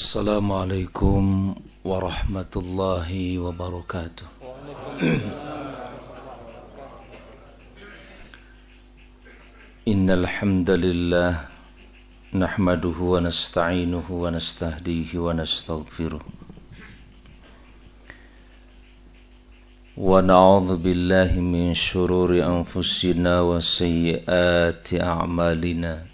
السلام عليكم ورحمة الله وبركاته إن الحمد لله نحمده ونستعينه ونستهديه ونستغفره ونعوذ بالله من شرور أنفسنا وسيئات أعمالنا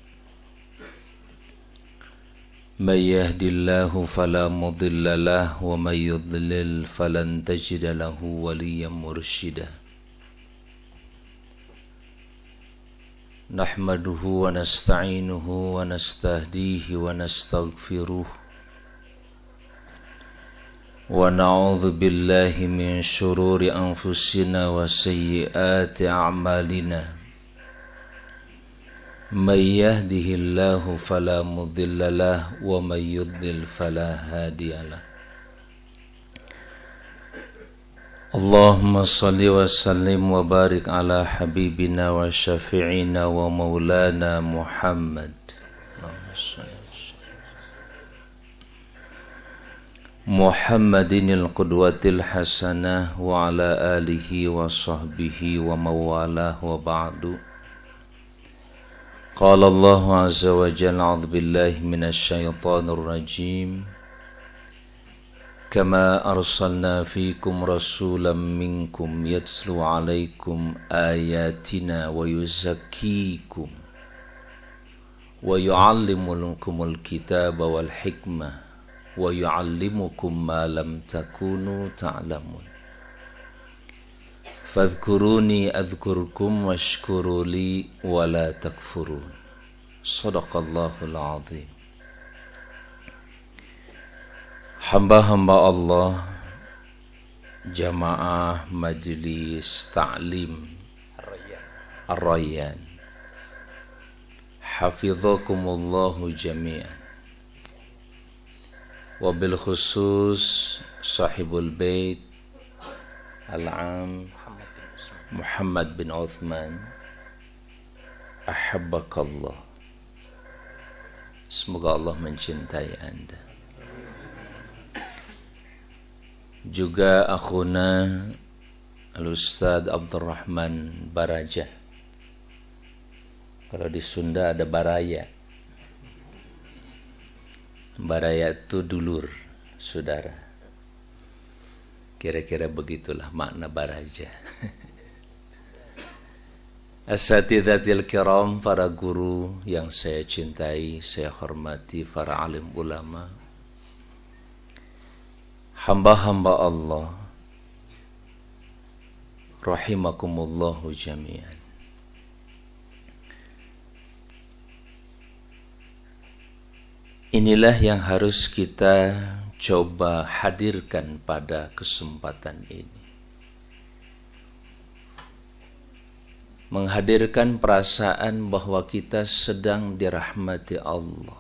من يهد الله فلا مضل له ومن يضلل فلن تجد له وليا مرشدا نحمده ونستعينه ونستهديه ونستغفره ونعوذ بالله من شرور انفسنا وسيئات اعمالنا من يهده الله فلا مضل له ومن يضلل فلا هادي له اللهم صل وسلم وبارك على حبيبنا وشفيعنا ومولانا محمد محمد القدوة الحسنة وعلى آله وصحبه وموالاه وبعد وبعد قال الله عز وجل أعوذ بالله من الشيطان الرجيم كما أرسلنا فيكم رسولا منكم يتلو عليكم آياتنا ويزكيكم ويعلمكم الكتاب والحكمة ويعلمكم ما لم تكونوا تعلمون فاذكروني أذكركم واشكروا لي ولا تكفرون صدق الله العظيم حمبا حمبا الله جماعة مجلس تعليم الريان حفظكم الله جميعا وبالخصوص صاحب البيت العام Muhammad bin Uthman Ahabbakallah Semoga Allah mencintai anda Juga akhuna Al-Ustaz Abdurrahman Baraja Kalau di Sunda ada Baraya Baraya itu dulur Saudara Kira-kira begitulah makna Baraja Asatidatil kiram para guru yang saya cintai, saya hormati para alim ulama. Hamba-hamba Allah rahimakumullahu jami'an. Inilah yang harus kita coba hadirkan pada kesempatan ini. menghadirkan perasaan bahwa kita sedang dirahmati Allah.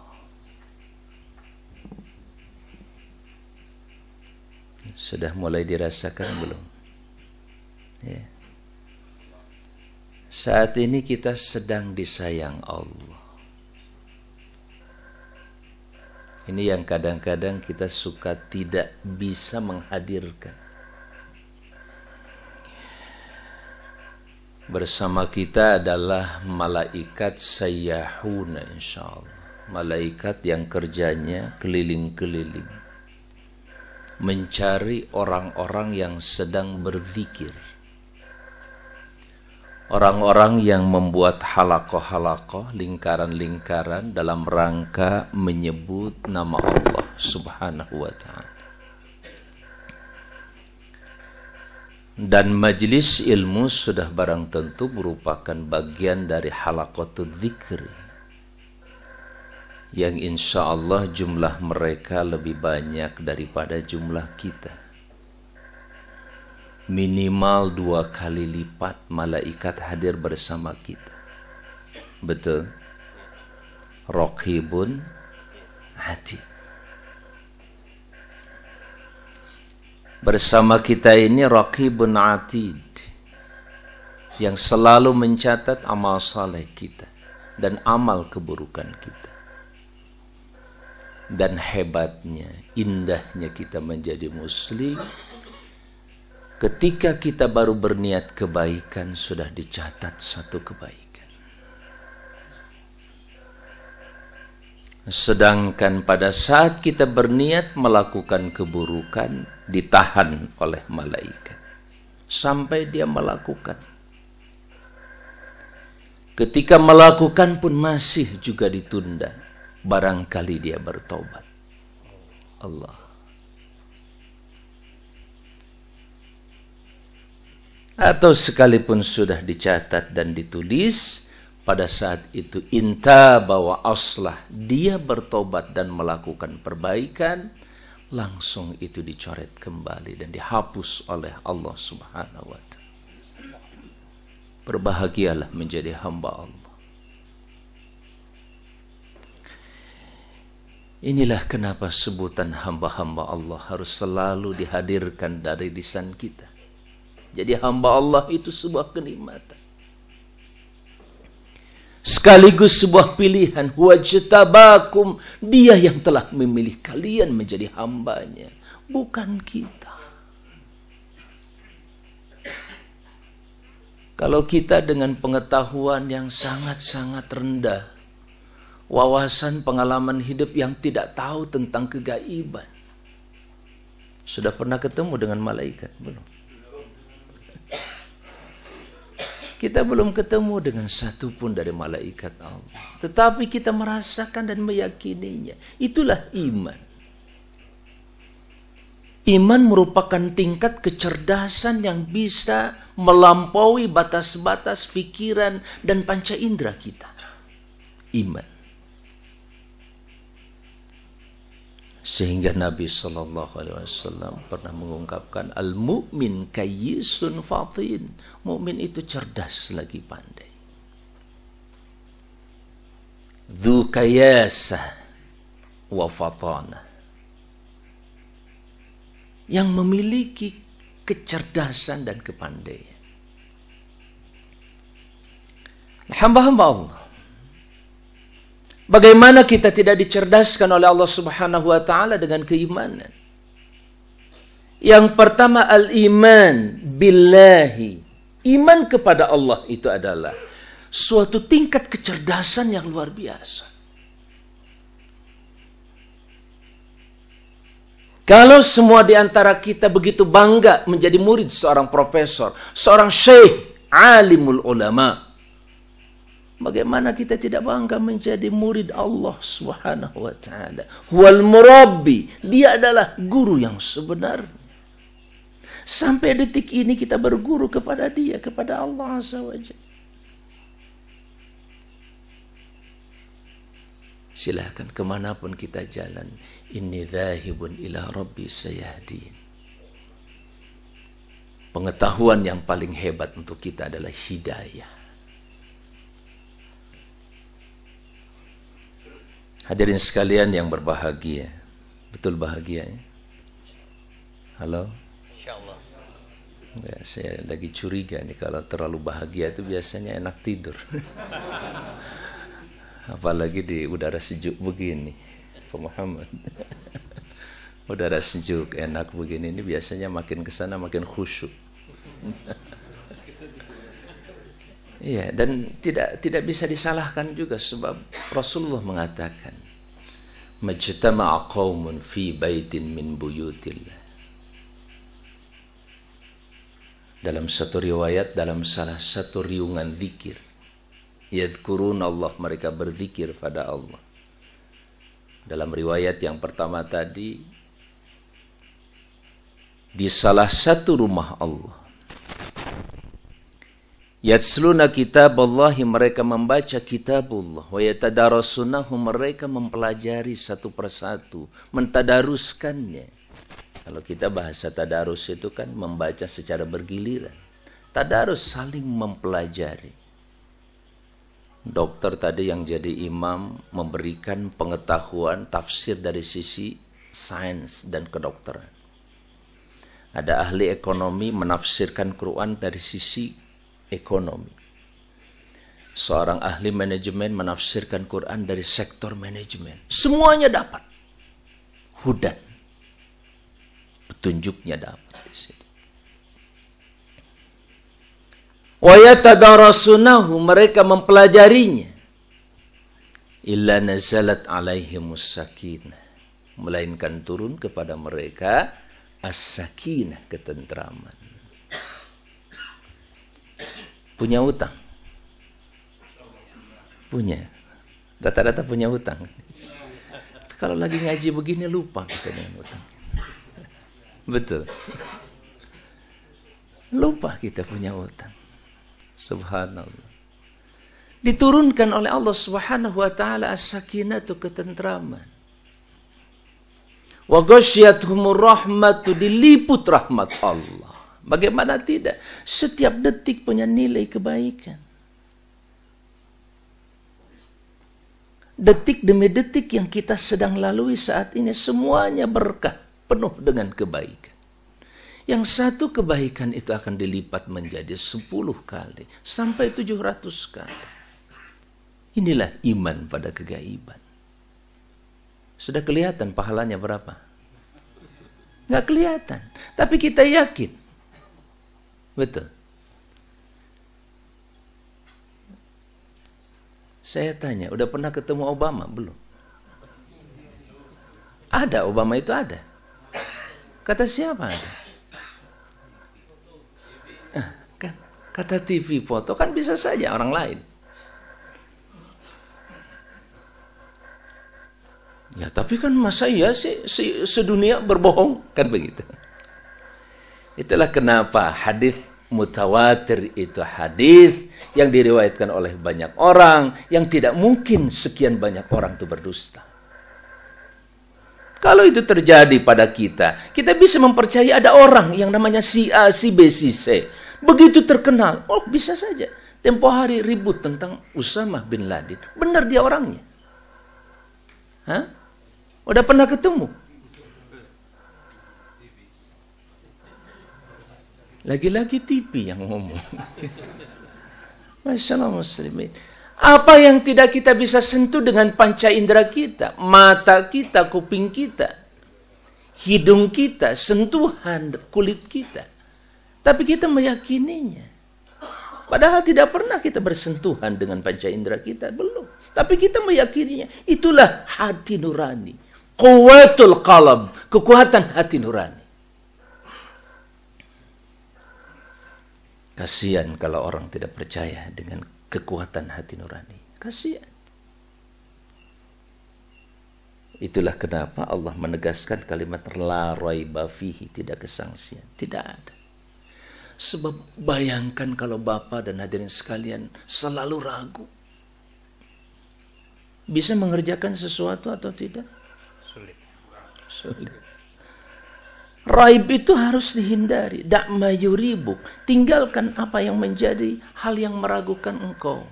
Sudah mulai dirasakan belum? Ya. Saat ini kita sedang disayang Allah. Ini yang kadang-kadang kita suka tidak bisa menghadirkan. Bersama kita adalah malaikat sayyahuna insya Malaikat yang kerjanya keliling-keliling. Mencari orang-orang yang sedang berzikir. Orang-orang yang membuat halaqah-halaqah lingkaran-lingkaran dalam rangka menyebut nama Allah subhanahu wa ta'ala. dan majelis ilmu sudah barang tentu merupakan bagian dari halakotul zikr yang insya Allah jumlah mereka lebih banyak daripada jumlah kita minimal dua kali lipat malaikat hadir bersama kita betul rokhibun hati Bersama kita ini Raqibun Atid yang selalu mencatat amal saleh kita dan amal keburukan kita. Dan hebatnya, indahnya kita menjadi muslim ketika kita baru berniat kebaikan sudah dicatat satu kebaikan. Sedangkan pada saat kita berniat melakukan keburukan, ditahan oleh malaikat. Sampai dia melakukan. Ketika melakukan pun masih juga ditunda. Barangkali dia bertobat. Allah. Atau sekalipun sudah dicatat dan ditulis, pada saat itu inta bawa aslah dia bertobat dan melakukan perbaikan langsung itu dicoret kembali dan dihapus oleh Allah Subhanahu wa taala. Berbahagialah menjadi hamba Allah. Inilah kenapa sebutan hamba-hamba Allah harus selalu dihadirkan dari lisan kita. Jadi hamba Allah itu sebuah kenikmatan sekaligus sebuah pilihan wajtabakum dia yang telah memilih kalian menjadi hambanya bukan kita kalau kita dengan pengetahuan yang sangat-sangat rendah wawasan pengalaman hidup yang tidak tahu tentang kegaiban sudah pernah ketemu dengan malaikat belum Kita belum ketemu dengan satu pun dari malaikat Allah. Tetapi kita merasakan dan meyakininya. Itulah iman. Iman merupakan tingkat kecerdasan yang bisa melampaui batas-batas pikiran dan panca indera kita. Iman. sehingga Nabi Shallallahu Alaihi Wasallam pernah mengungkapkan al mukmin kayisun fatin mukmin itu cerdas lagi pandai du wa fatana yang memiliki kecerdasan dan kepandaian hamba-hamba Allah Bagaimana kita tidak dicerdaskan oleh Allah Subhanahu wa taala dengan keimanan? Yang pertama al-iman billahi. Iman kepada Allah itu adalah suatu tingkat kecerdasan yang luar biasa. Kalau semua di antara kita begitu bangga menjadi murid seorang profesor, seorang syekh, alimul ulama, Bagaimana kita tidak bangga menjadi murid Allah Subhanahu wa taala? Wal murabbi, dia adalah guru yang sebenarnya. Sampai detik ini kita berguru kepada dia, kepada Allah Azza wa Jalla. Silahkan kemanapun kita jalan. Inni dhahibun ila rabbi sayahdin. Pengetahuan yang paling hebat untuk kita adalah hidayah. Hadirin sekalian yang berbahagia. Betul bahagia ya? Halo? Insyaallah. Ya, saya lagi curiga nih kalau terlalu bahagia itu biasanya enak tidur. Apalagi di udara sejuk begini, Pak Muhammad. udara sejuk enak begini ini biasanya makin kesana makin khusyuk. Iya, dan tidak tidak bisa disalahkan juga sebab Rasulullah mengatakan قوم في fi baitin min الله Dalam satu riwayat, dalam salah satu riungan zikir. Yadkurun Allah, mereka berzikir pada Allah. Dalam riwayat yang pertama tadi, di salah satu rumah Allah Yatsluna kitab Allahi mereka membaca kitab Allah. Wa yatadarasunahu mereka mempelajari satu persatu. Mentadaruskannya. Kalau kita bahasa tadarus itu kan membaca secara bergiliran. Tadarus saling mempelajari. Dokter tadi yang jadi imam memberikan pengetahuan tafsir dari sisi sains dan kedokteran. Ada ahli ekonomi menafsirkan Quran dari sisi ekonomi. Seorang ahli manajemen menafsirkan Quran dari sektor manajemen. Semuanya dapat. Hudan. Petunjuknya dapat di situ. Wayatadarasunahu mereka mempelajarinya. Illa nazalat alaihimus sakinah. Melainkan turun kepada mereka as-sakinah ketentraman punya utang. Punya. data-data punya utang. Kalau lagi ngaji begini lupa kita dengan utang. Betul. Lupa kita punya utang. Subhanallah. Diturunkan oleh Allah Subhanahu wa taala as-sakinatu ketentraman. Wa ghasyiyatuhumur rahmatu diliput rahmat Allah. Bagaimana tidak? Setiap detik punya nilai kebaikan. Detik demi detik yang kita sedang lalui saat ini semuanya berkah penuh dengan kebaikan. Yang satu kebaikan itu akan dilipat menjadi sepuluh kali sampai tujuh ratus kali. Inilah iman pada kegaiban. Sudah kelihatan pahalanya berapa? Nggak kelihatan. Tapi kita yakin Betul. Saya tanya, udah pernah ketemu Obama? Belum. Ada, Obama itu ada. Kata siapa ada? Eh, kan kata TV foto kan bisa saja orang lain. Ya tapi kan masa iya sih si, sedunia berbohong kan begitu. Itulah kenapa hadis mutawatir itu hadis yang diriwayatkan oleh banyak orang yang tidak mungkin sekian banyak orang itu berdusta. Kalau itu terjadi pada kita, kita bisa mempercayai ada orang yang namanya si A, si B, si C. Begitu terkenal, oh bisa saja. Tempo hari ribut tentang Usamah bin Laden. Benar dia orangnya. Hah? Udah pernah ketemu? Lagi-lagi TV yang ngomong. Masya Allah muslimin. Apa yang tidak kita bisa sentuh dengan panca indera kita, mata kita, kuping kita, hidung kita, sentuhan kulit kita. Tapi kita meyakininya. Padahal tidak pernah kita bersentuhan dengan panca indera kita, belum. Tapi kita meyakininya. Itulah hati nurani. Kuatul qalb, kekuatan hati nurani. Kasihan kalau orang tidak percaya dengan kekuatan hati nurani. Kasihan. Itulah kenapa Allah menegaskan kalimat la raiba fihi tidak kesangsian, tidak ada. Sebab bayangkan kalau Bapak dan hadirin sekalian selalu ragu bisa mengerjakan sesuatu atau tidak? Sulit. Sulit. Raib itu harus dihindari. maju yuribuk. Tinggalkan apa yang menjadi hal yang meragukan engkau.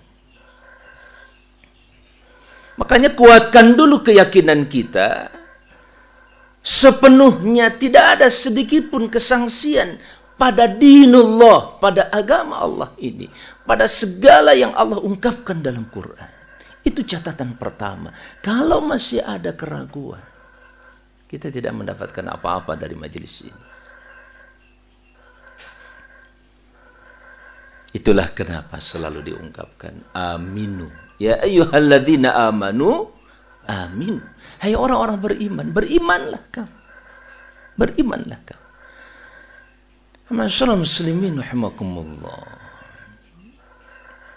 Makanya kuatkan dulu keyakinan kita. Sepenuhnya tidak ada sedikitpun kesangsian pada dinullah, pada agama Allah ini, pada segala yang Allah ungkapkan dalam Quran. Itu catatan pertama. Kalau masih ada keraguan, kita tidak mendapatkan apa-apa dari majelis ini. Itulah kenapa selalu diungkapkan aminu. Ya ayyuhalladzina amanu amin. Hai hey, orang-orang beriman, berimanlah kamu. Berimanlah kamu. Masyaallah muslimin rahimakumullah.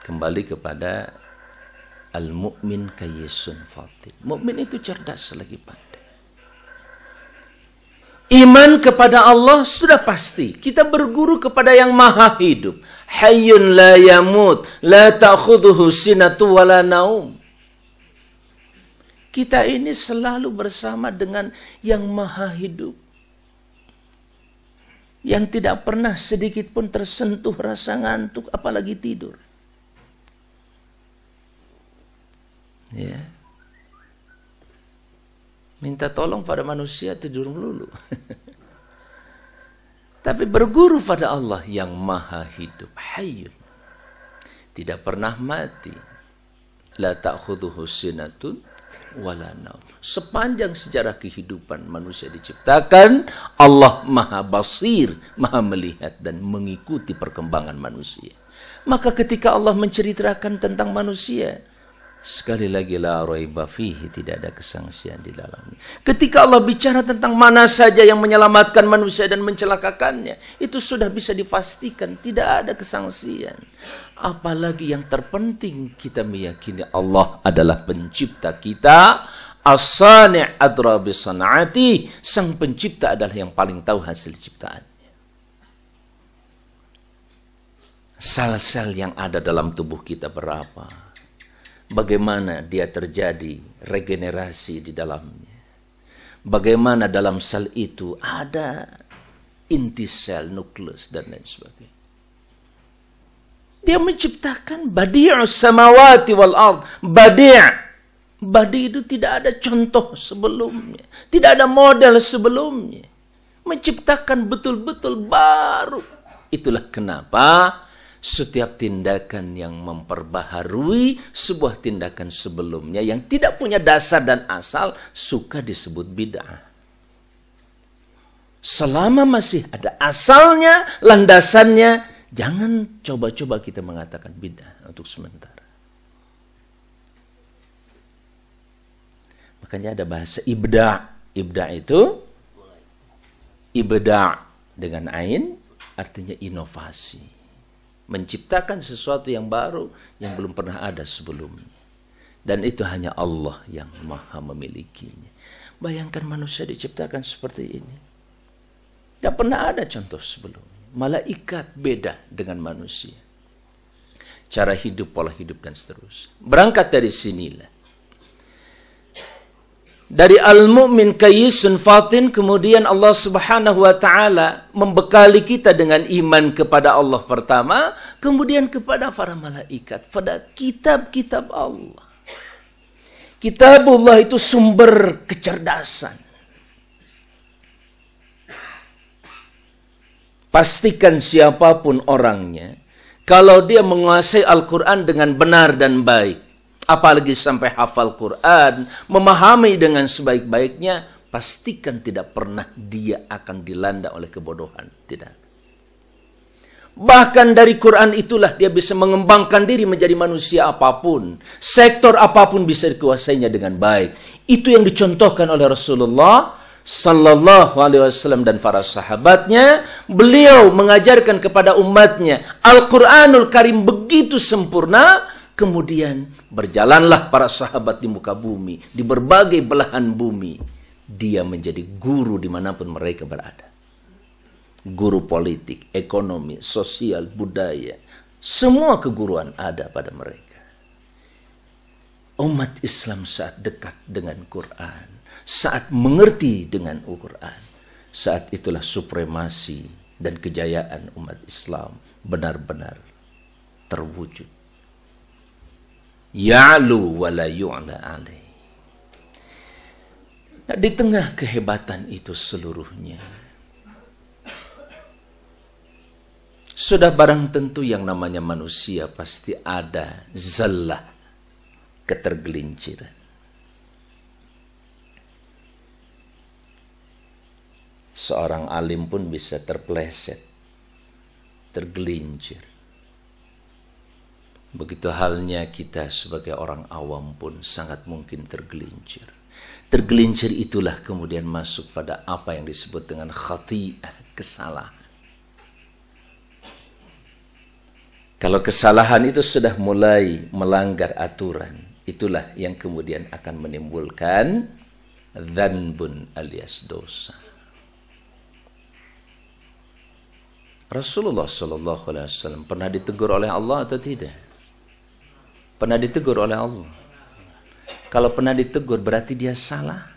Kembali kepada al-mu'min kayyisun fatin. Mukmin itu cerdas lagi Pak. Iman kepada Allah sudah pasti. Kita berguru kepada yang maha hidup. Hayyun la yamut, la ta'khuduhu sinatu wa naum. Kita ini selalu bersama dengan yang maha hidup. Yang tidak pernah sedikit pun tersentuh rasa ngantuk, apalagi tidur. Ya. Yeah. Minta tolong pada manusia tidur melulu. Tapi berguru pada Allah yang maha hidup. Hayyun. Tidak pernah mati. La ta'khuduhu sinatun wala naum. Sepanjang sejarah kehidupan manusia diciptakan, Allah maha basir, maha melihat dan mengikuti perkembangan manusia. Maka ketika Allah menceritakan tentang manusia, Sekali lagi la raiba fihi tidak ada kesangsian di dalamnya. Ketika Allah bicara tentang mana saja yang menyelamatkan manusia dan mencelakakannya, itu sudah bisa dipastikan tidak ada kesangsian. Apalagi yang terpenting kita meyakini Allah adalah pencipta kita, as-sani' adra bisana'ati, sang pencipta adalah yang paling tahu hasil ciptaannya. Sel-sel yang ada dalam tubuh kita berapa? bagaimana dia terjadi regenerasi di dalamnya. Bagaimana dalam sel itu ada inti sel, nukleus dan lain sebagainya. Dia menciptakan badi'u samawati wal ard, badi' Badi itu tidak ada contoh sebelumnya. Tidak ada model sebelumnya. Menciptakan betul-betul baru. Itulah kenapa setiap tindakan yang memperbaharui sebuah tindakan sebelumnya yang tidak punya dasar dan asal suka disebut bid'ah. Selama masih ada asalnya, landasannya, jangan coba-coba kita mengatakan bid'ah untuk sementara. Makanya ada bahasa ibda. Ibda itu ibda dengan ain artinya inovasi menciptakan sesuatu yang baru yang belum pernah ada sebelumnya. Dan itu hanya Allah yang maha memilikinya. Bayangkan manusia diciptakan seperti ini. Tidak pernah ada contoh sebelumnya. Malaikat beda dengan manusia. Cara hidup, pola hidup, dan seterusnya. Berangkat dari sinilah dari al-mu'min kayisun fatin kemudian Allah Subhanahu wa taala membekali kita dengan iman kepada Allah pertama kemudian kepada para malaikat pada kitab-kitab Allah Kitabullah itu sumber kecerdasan pastikan siapapun orangnya kalau dia menguasai Al-Qur'an dengan benar dan baik apalagi sampai hafal Quran, memahami dengan sebaik-baiknya, pastikan tidak pernah dia akan dilanda oleh kebodohan. Tidak. Bahkan dari Quran itulah dia bisa mengembangkan diri menjadi manusia apapun. Sektor apapun bisa dikuasainya dengan baik. Itu yang dicontohkan oleh Rasulullah Sallallahu Alaihi Wasallam dan para sahabatnya. Beliau mengajarkan kepada umatnya Al-Quranul Karim begitu sempurna Kemudian berjalanlah para sahabat di muka bumi, di berbagai belahan bumi. Dia menjadi guru dimanapun mereka berada. Guru politik, ekonomi, sosial, budaya. Semua keguruan ada pada mereka. Umat Islam saat dekat dengan Quran, saat mengerti dengan Al-Quran, saat itulah supremasi dan kejayaan umat Islam benar-benar terwujud ya'lu wa la yu'la alaih. Nah, di tengah kehebatan itu seluruhnya, sudah barang tentu yang namanya manusia pasti ada zelah, ketergelinciran. Seorang alim pun bisa terpleset, tergelincir. Begitu halnya kita sebagai orang awam pun sangat mungkin tergelincir. Tergelincir itulah kemudian masuk pada apa yang disebut dengan khati'ah, kesalahan. Kalau kesalahan itu sudah mulai melanggar aturan, itulah yang kemudian akan menimbulkan dhanbun alias dosa. Rasulullah saw pernah ditegur oleh Allah atau tidak? Pernah ditegur oleh Allah. Kalau pernah ditegur berarti dia salah.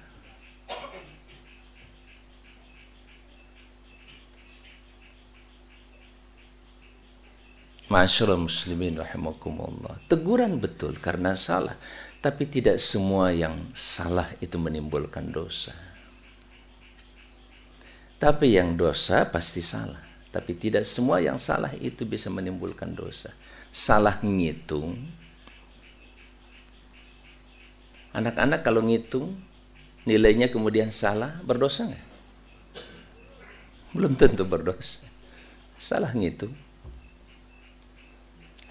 Masyaallah muslimin rahimakumullah. Teguran betul karena salah, tapi tidak semua yang salah itu menimbulkan dosa. Tapi yang dosa pasti salah, tapi tidak semua yang salah itu bisa menimbulkan dosa. Salah ngitung, Anak-anak kalau ngitung nilainya kemudian salah, berdosa nggak? Belum tentu berdosa. Salah ngitung.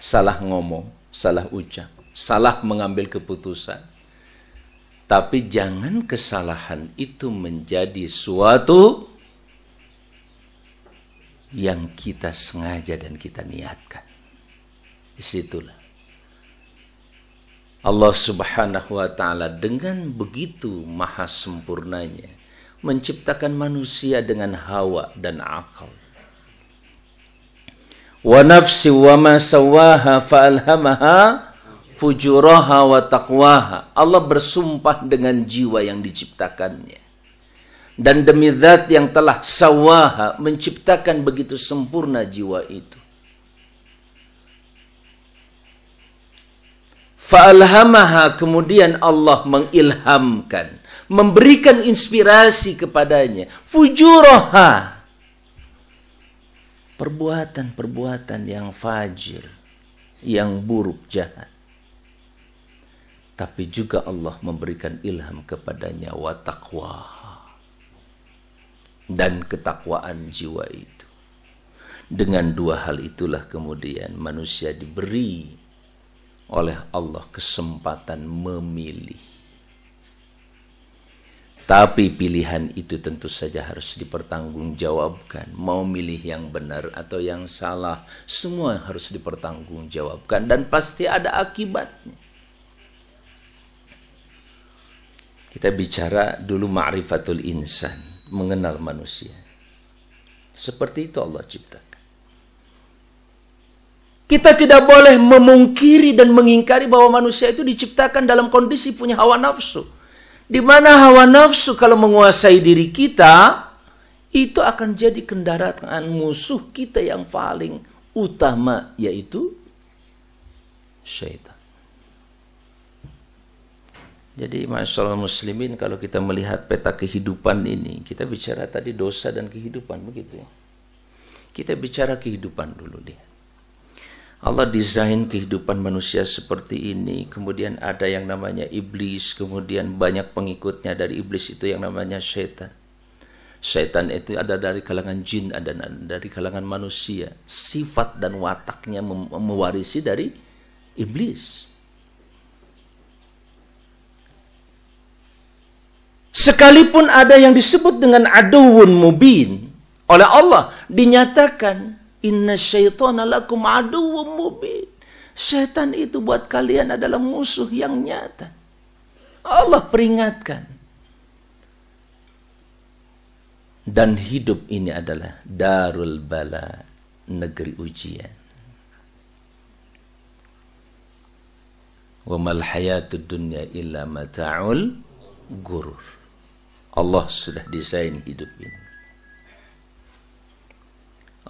Salah ngomong, salah ucap, salah mengambil keputusan. Tapi jangan kesalahan itu menjadi suatu yang kita sengaja dan kita niatkan. Disitulah Allah Subhanahu wa taala dengan begitu maha sempurnanya menciptakan manusia dengan hawa dan akal. Wa nafsi wa ma sawaha fa alhamaha fujuraha wa taqwaha. Allah bersumpah dengan jiwa yang diciptakannya. Dan demi zat yang telah sawaha menciptakan begitu sempurna jiwa itu. Fa'alhamaha kemudian Allah mengilhamkan. Memberikan inspirasi kepadanya. Fujuroha. Perbuatan-perbuatan yang fajir. Yang buruk, jahat. Tapi juga Allah memberikan ilham kepadanya. Wa taqwa. Dan ketakwaan jiwa itu. Dengan dua hal itulah kemudian manusia diberi oleh Allah kesempatan memilih. Tapi pilihan itu tentu saja harus dipertanggungjawabkan. Mau milih yang benar atau yang salah, semua harus dipertanggungjawabkan dan pasti ada akibatnya. Kita bicara dulu ma'rifatul insan, mengenal manusia. Seperti itu Allah ciptakan. Kita tidak boleh memungkiri dan mengingkari bahwa manusia itu diciptakan dalam kondisi punya hawa nafsu. Di mana hawa nafsu kalau menguasai diri kita, itu akan jadi kendaraan musuh kita yang paling utama, yaitu syaitan. Jadi masalah muslimin kalau kita melihat peta kehidupan ini, kita bicara tadi dosa dan kehidupan begitu ya. Kita bicara kehidupan dulu deh. Allah desain kehidupan manusia seperti ini. Kemudian ada yang namanya iblis, kemudian banyak pengikutnya dari iblis itu yang namanya setan. Setan itu ada dari kalangan jin, ada dari kalangan manusia. Sifat dan wataknya mewarisi dari iblis. Sekalipun ada yang disebut dengan aduun mubin oleh Allah dinyatakan Inna syaitana lakum aduwwum mubin. Setan itu buat kalian adalah musuh yang nyata. Allah peringatkan. Dan hidup ini adalah darul bala, negeri ujian. Wamal mal dunya illa mata'ul gurur. Allah sudah desain hidup ini.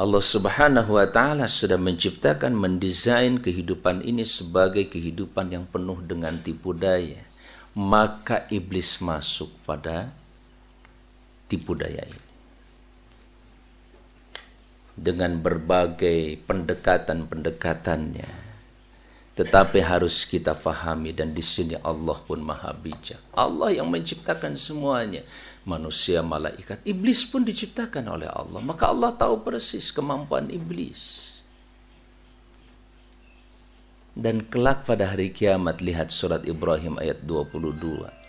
Allah Subhanahu wa taala sudah menciptakan mendesain kehidupan ini sebagai kehidupan yang penuh dengan tipu daya. Maka iblis masuk pada tipu daya ini. Dengan berbagai pendekatan-pendekatannya. Tetapi harus kita fahami dan di sini Allah pun maha bijak. Allah yang menciptakan semuanya manusia, malaikat. Iblis pun diciptakan oleh Allah. Maka Allah tahu persis kemampuan iblis. Dan kelak pada hari kiamat, lihat surat Ibrahim ayat 22.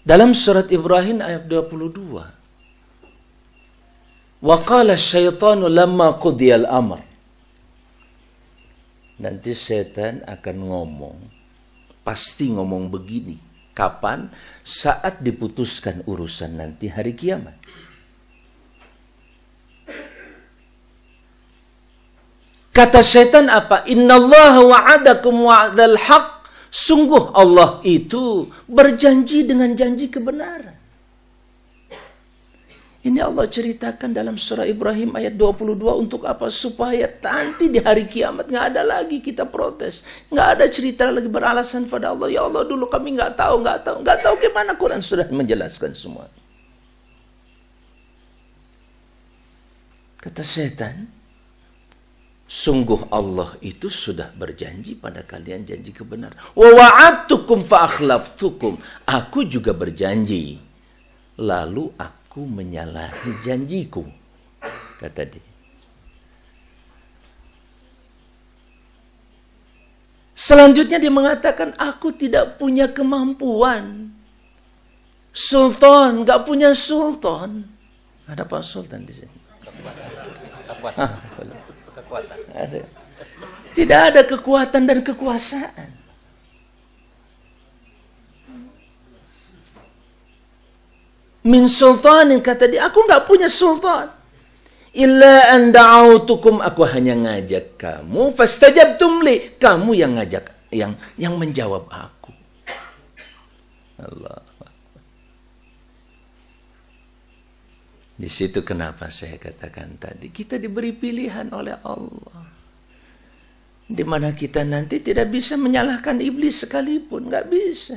Dalam surat Ibrahim ayat 22. Wa qala syaitanu lamma qudiyal amr nanti setan akan ngomong. Pasti ngomong begini. Kapan? Saat diputuskan urusan nanti hari kiamat. Kata setan apa? Inna Allah wa'adakum wa'dal haq. Sungguh Allah itu berjanji dengan janji kebenaran. Ini Allah ceritakan dalam surah Ibrahim ayat 22 untuk apa? Supaya nanti di hari kiamat nggak ada lagi kita protes, nggak ada cerita lagi beralasan pada Allah. Ya Allah dulu kami nggak tahu, nggak tahu, nggak tahu gimana Quran sudah menjelaskan semua. Kata setan, sungguh Allah itu sudah berjanji pada kalian janji kebenaran. Wa wa'atukum fa Aku juga berjanji. Lalu aku aku menyalahi janjiku kata dia Selanjutnya dia mengatakan, aku tidak punya kemampuan. Sultan, gak punya sultan. Ada Pak Sultan di sini. Kekuatan. Kekuatan. Ada. Tidak ada kekuatan dan kekuasaan. min sultanin kata dia aku nggak punya sultan illa an da'autukum aku hanya ngajak kamu fastajabtum li kamu yang ngajak yang yang menjawab aku Allah Di situ kenapa saya katakan tadi kita diberi pilihan oleh Allah di mana kita nanti tidak bisa menyalahkan iblis sekalipun nggak bisa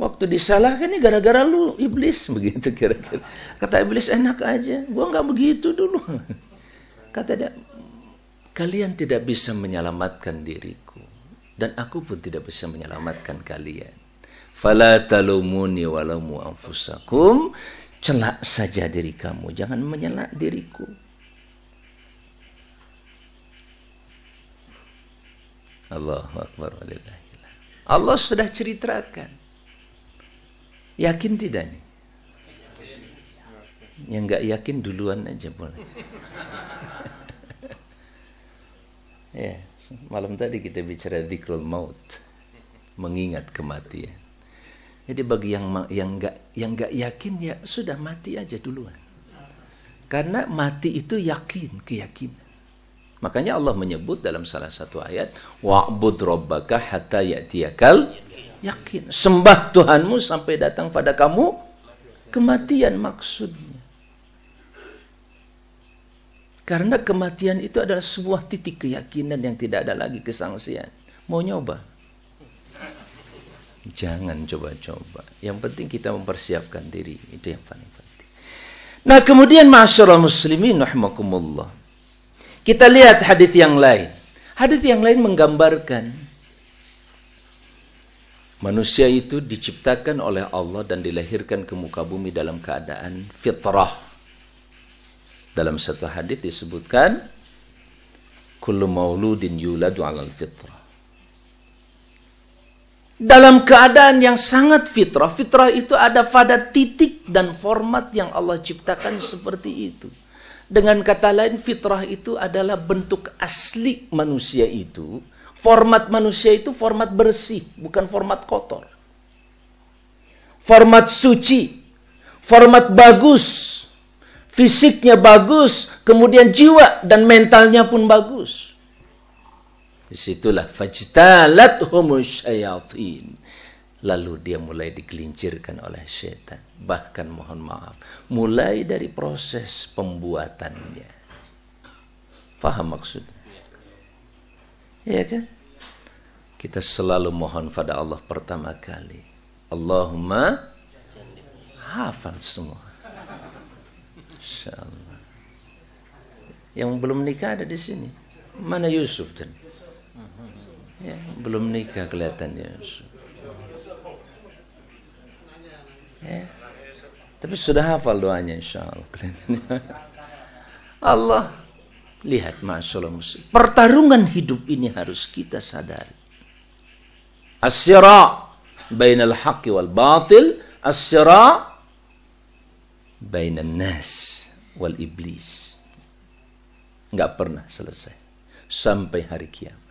waktu disalahkan ini gara-gara lu iblis begitu kira-kira kata iblis enak aja gua nggak begitu dulu kata dia kalian tidak bisa menyelamatkan diriku dan aku pun tidak bisa menyelamatkan kalian fala talumuni walamu anfusakum celak saja diri kamu jangan menyelak diriku Allahu Akbar Allah sudah ceritakan Yakin tidak nih? Yang nggak yakin duluan aja boleh. ya, malam tadi kita bicara zikrul maut, mengingat kematian. Jadi bagi yang yang nggak yang nggak yakin ya sudah mati aja duluan. Karena mati itu yakin, keyakinan. Makanya Allah menyebut dalam salah satu ayat, wa'bud rabbaka hatta ya'tiyakal Yakin. Sembah Tuhanmu sampai datang pada kamu kematian maksudnya. Karena kematian itu adalah sebuah titik keyakinan yang tidak ada lagi kesangsian. Mau nyoba? Jangan coba-coba. Yang penting kita mempersiapkan diri. Itu yang paling penting. Nah kemudian masyarakat muslimin rahmakumullah. Kita lihat hadis yang lain. Hadis yang lain menggambarkan Manusia itu diciptakan oleh Allah dan dilahirkan ke muka bumi dalam keadaan fitrah. Dalam satu hadis disebutkan kullu mauludin yuladu 'alal fitrah. Dalam keadaan yang sangat fitrah, fitrah itu ada pada titik dan format yang Allah ciptakan seperti itu. Dengan kata lain, fitrah itu adalah bentuk asli manusia itu Format manusia itu format bersih, bukan format kotor. Format suci, format bagus, fisiknya bagus, kemudian jiwa dan mentalnya pun bagus. Disitulah fajtalat humusyayatin. Lalu dia mulai digelincirkan oleh setan. Bahkan mohon maaf, mulai dari proses pembuatannya. Faham maksudnya? Ya kan? Kita selalu mohon pada Allah pertama kali. Allahumma hafal semua. Insyaallah. Yang belum nikah ada di sini. Mana Yusuf tadi? Ya, belum nikah kelihatannya Yusuf. Ya. Tapi sudah hafal doanya insya Allah Lihat masalah muslim. Pertarungan hidup ini harus kita sadari. Asyira bainal haqqi wal batil. Asyira bainal nas wal iblis. Nggak pernah selesai. Sampai hari kiamat.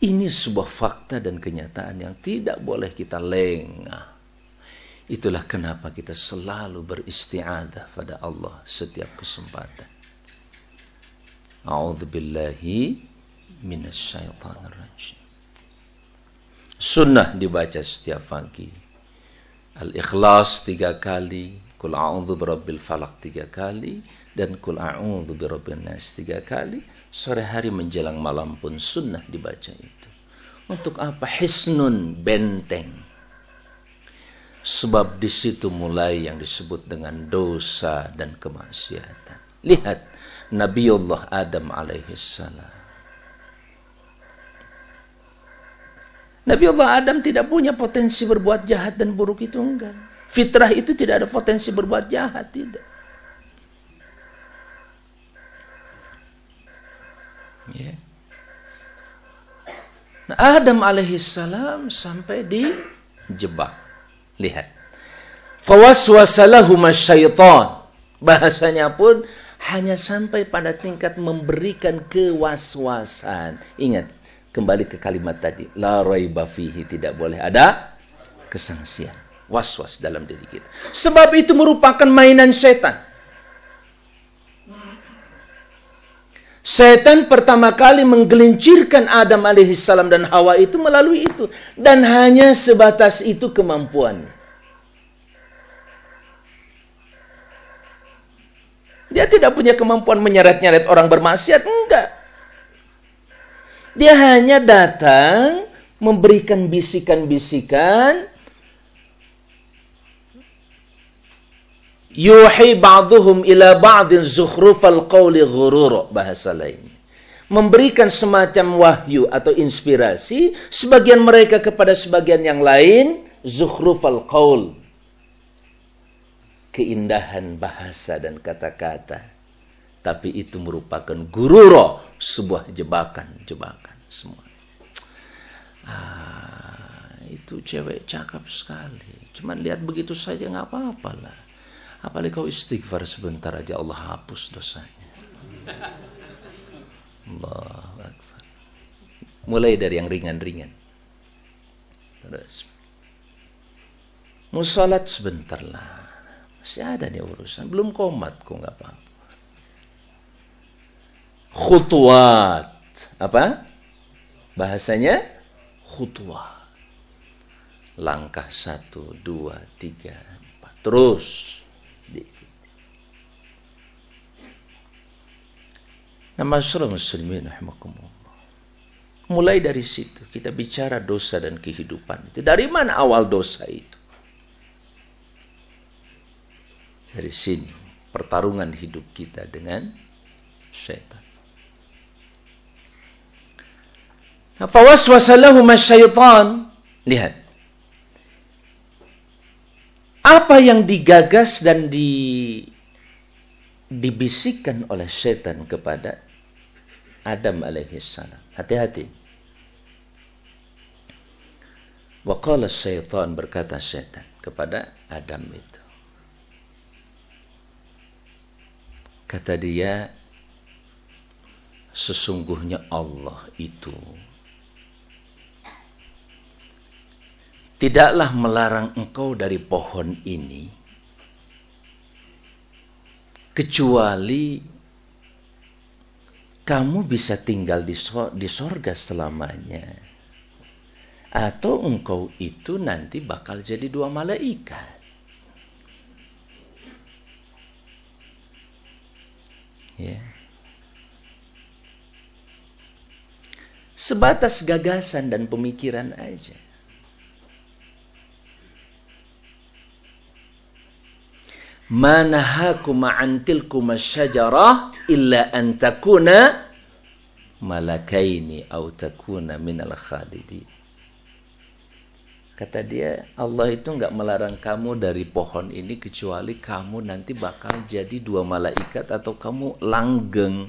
Ini sebuah fakta dan kenyataan yang tidak boleh kita lengah. Itulah kenapa kita selalu beristiadah pada Allah setiap kesempatan. A'udzubillahi minasyaitonirrajim. Sunnah dibaca setiap pagi. Al-Ikhlas tiga kali. Kul a'udhu birabbil falak tiga kali. Dan kul a'udhu birabbin nas tiga kali. Sore hari menjelang malam pun sunnah dibaca itu. Untuk apa? Hisnun benteng. Sebab di situ mulai yang disebut dengan dosa dan kemaksiatan. Lihat Nabiullah Adam alaihissalam. Nabiullah Adam tidak punya potensi berbuat jahat dan buruk itu enggak. Fitrah itu tidak ada potensi berbuat jahat, tidak. Ya. Nah, Adam alaihissalam sampai di jebak. Lihat. Fawaswasalahuma syaitan. Bahasanya pun hanya sampai pada tingkat memberikan kewaswasan. Ingat, kembali ke kalimat tadi. La raiba fihi tidak boleh ada kesangsian. Was-was dalam diri kita. Sebab itu merupakan mainan setan. Setan pertama kali menggelincirkan Adam alaihissalam dan Hawa itu melalui itu. Dan hanya sebatas itu kemampuannya. Dia tidak punya kemampuan menyeret-nyeret orang bermaksiat, enggak. Dia hanya datang memberikan bisikan-bisikan yuhi ba'duhum ila ba'din zukhrufal qawli ghurur bahasa lain memberikan semacam wahyu atau inspirasi sebagian mereka kepada sebagian yang lain zukhrufal qaul keindahan bahasa dan kata-kata. Tapi itu merupakan gururo, sebuah jebakan-jebakan semua. Ah, itu cewek cakep sekali. Cuman lihat begitu saja nggak apa apalah Apalagi kau istighfar sebentar aja Allah hapus dosanya. Allah Akbar. Mulai dari yang ringan-ringan. Terus. Musalat sebentar lah. Masih ada nih urusan. Belum komat kok nggak paham. Khutwat. Apa? Bahasanya khutwah. Langkah satu, dua, tiga, empat. Terus. nama masyarakat muslimin, Mulai dari situ kita bicara dosa dan kehidupan Dari mana awal dosa itu? dari sini pertarungan hidup kita dengan syaitan. Nah, fawaswasa lahum syaitan. Lihat. Apa yang digagas dan di dibisikkan oleh setan kepada Adam alaihissalam. Hati-hati. Waqala syaitan berkata setan kepada Adam itu. Kata dia, sesungguhnya Allah itu tidaklah melarang engkau dari pohon ini kecuali kamu bisa tinggal di, sorga selamanya atau engkau itu nanti bakal jadi dua malaikat Ya. Sebatas gagasan dan pemikiran aja. Ma nahakum an tilkum asyjarah illa an takuna malakaini atau takuna min al khalidin. Kata dia, Allah itu nggak melarang kamu dari pohon ini kecuali kamu nanti bakal jadi dua malaikat atau kamu langgeng.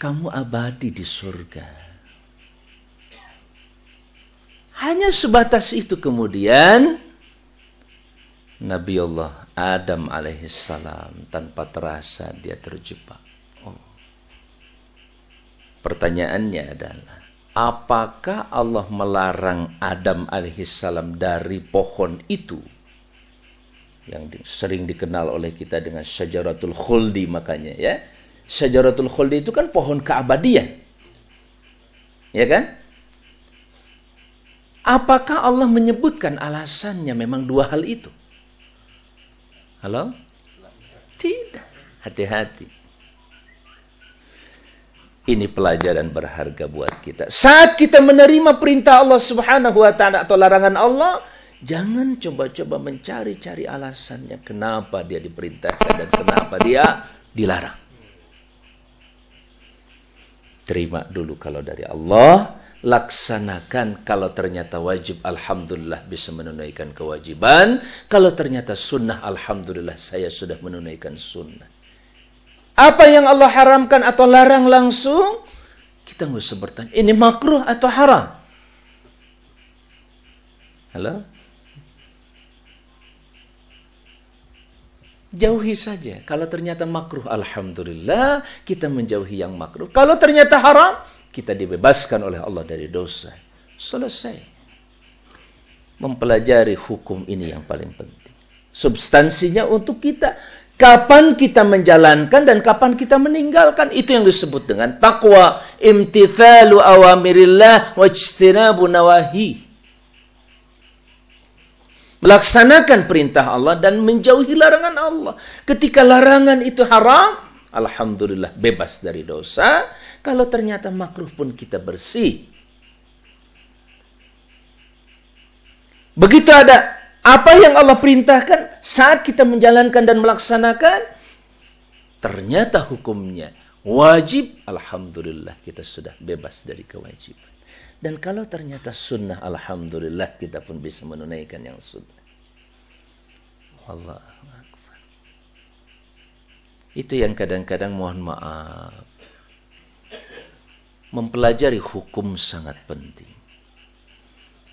Kamu abadi di surga. Hanya sebatas itu kemudian Nabi Allah Adam alaihissalam tanpa terasa dia terjebak. Oh. Pertanyaannya adalah apakah Allah melarang Adam alaihissalam dari pohon itu yang sering dikenal oleh kita dengan syajaratul khuldi makanya ya syajaratul khuldi itu kan pohon keabadian ya kan apakah Allah menyebutkan alasannya memang dua hal itu halo tidak hati-hati ini pelajaran berharga buat kita. Saat kita menerima perintah Allah Subhanahu wa taala atau larangan Allah, jangan coba-coba mencari-cari alasannya kenapa dia diperintahkan dan kenapa dia dilarang. Terima dulu kalau dari Allah, laksanakan kalau ternyata wajib alhamdulillah bisa menunaikan kewajiban kalau ternyata sunnah alhamdulillah saya sudah menunaikan sunnah apa yang Allah haramkan atau larang langsung, kita nggak usah bertanya. Ini makruh atau haram? Halo? Jauhi saja. Kalau ternyata makruh, Alhamdulillah, kita menjauhi yang makruh. Kalau ternyata haram, kita dibebaskan oleh Allah dari dosa. Selesai. Mempelajari hukum ini yang paling penting. Substansinya untuk kita Kapan kita menjalankan dan kapan kita meninggalkan. Itu yang disebut dengan takwa. Imtithalu awamirillah wajtinabu nawahi. Melaksanakan perintah Allah dan menjauhi larangan Allah. Ketika larangan itu haram, Alhamdulillah bebas dari dosa. Kalau ternyata makruh pun kita bersih. Begitu ada apa yang Allah perintahkan saat kita menjalankan dan melaksanakan, ternyata hukumnya wajib. Alhamdulillah kita sudah bebas dari kewajiban. Dan kalau ternyata sunnah, alhamdulillah kita pun bisa menunaikan yang sunnah. Allah Itu yang kadang-kadang mohon maaf. Mempelajari hukum sangat penting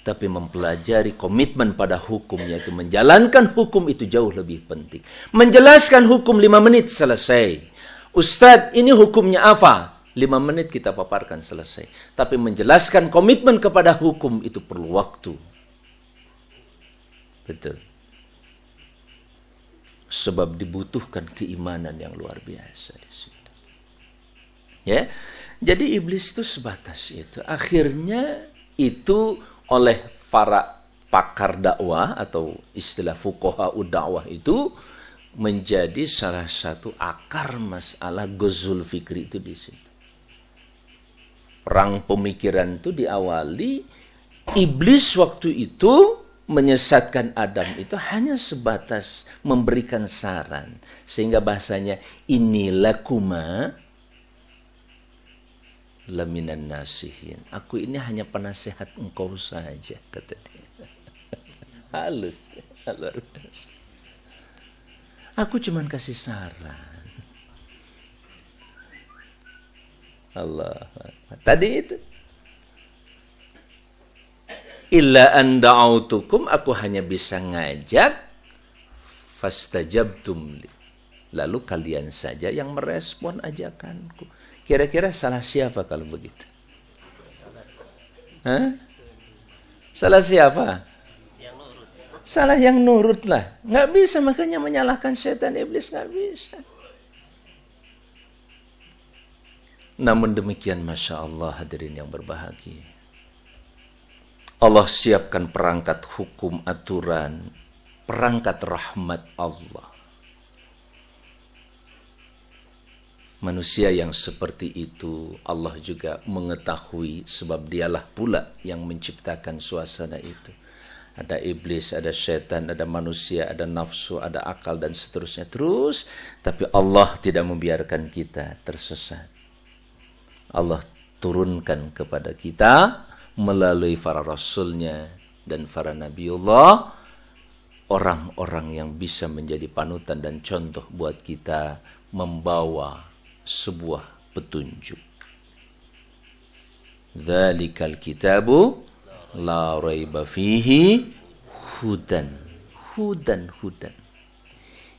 tapi mempelajari komitmen pada hukum yaitu menjalankan hukum itu jauh lebih penting. Menjelaskan hukum lima menit selesai. Ustadz ini hukumnya apa? Lima menit kita paparkan selesai. Tapi menjelaskan komitmen kepada hukum itu perlu waktu. Betul. Sebab dibutuhkan keimanan yang luar biasa di situ. Ya. Jadi iblis itu sebatas itu. Akhirnya itu oleh para pakar dakwah atau istilah fukoha dakwah itu menjadi salah satu akar masalah gozul fikri itu di situ. Perang pemikiran itu diawali iblis waktu itu menyesatkan Adam itu hanya sebatas memberikan saran sehingga bahasanya inilah kuma laminan nasihin. Aku ini hanya penasehat engkau saja, kata dia. Halus, luar biasa. Aku cuma kasih saran. Allah. Tadi itu. Illa an da'autukum, aku hanya bisa ngajak. Fastajabtum li. Lalu kalian saja yang merespon ajakanku. Kira-kira salah siapa kalau begitu? Hah? Salah siapa? Salah yang nurut lah. Nggak bisa makanya menyalahkan setan iblis nggak bisa. Namun demikian Masya Allah hadirin yang berbahagia. Allah siapkan perangkat hukum aturan, perangkat rahmat Allah manusia yang seperti itu Allah juga mengetahui sebab dialah pula yang menciptakan suasana itu ada iblis, ada setan, ada manusia, ada nafsu, ada akal dan seterusnya terus tapi Allah tidak membiarkan kita tersesat. Allah turunkan kepada kita melalui para rasulnya dan para nabiullah orang-orang yang bisa menjadi panutan dan contoh buat kita membawa sebuah petunjuk. Dzalikal kitabu la raiba fihi hudan. Hudan, hudan.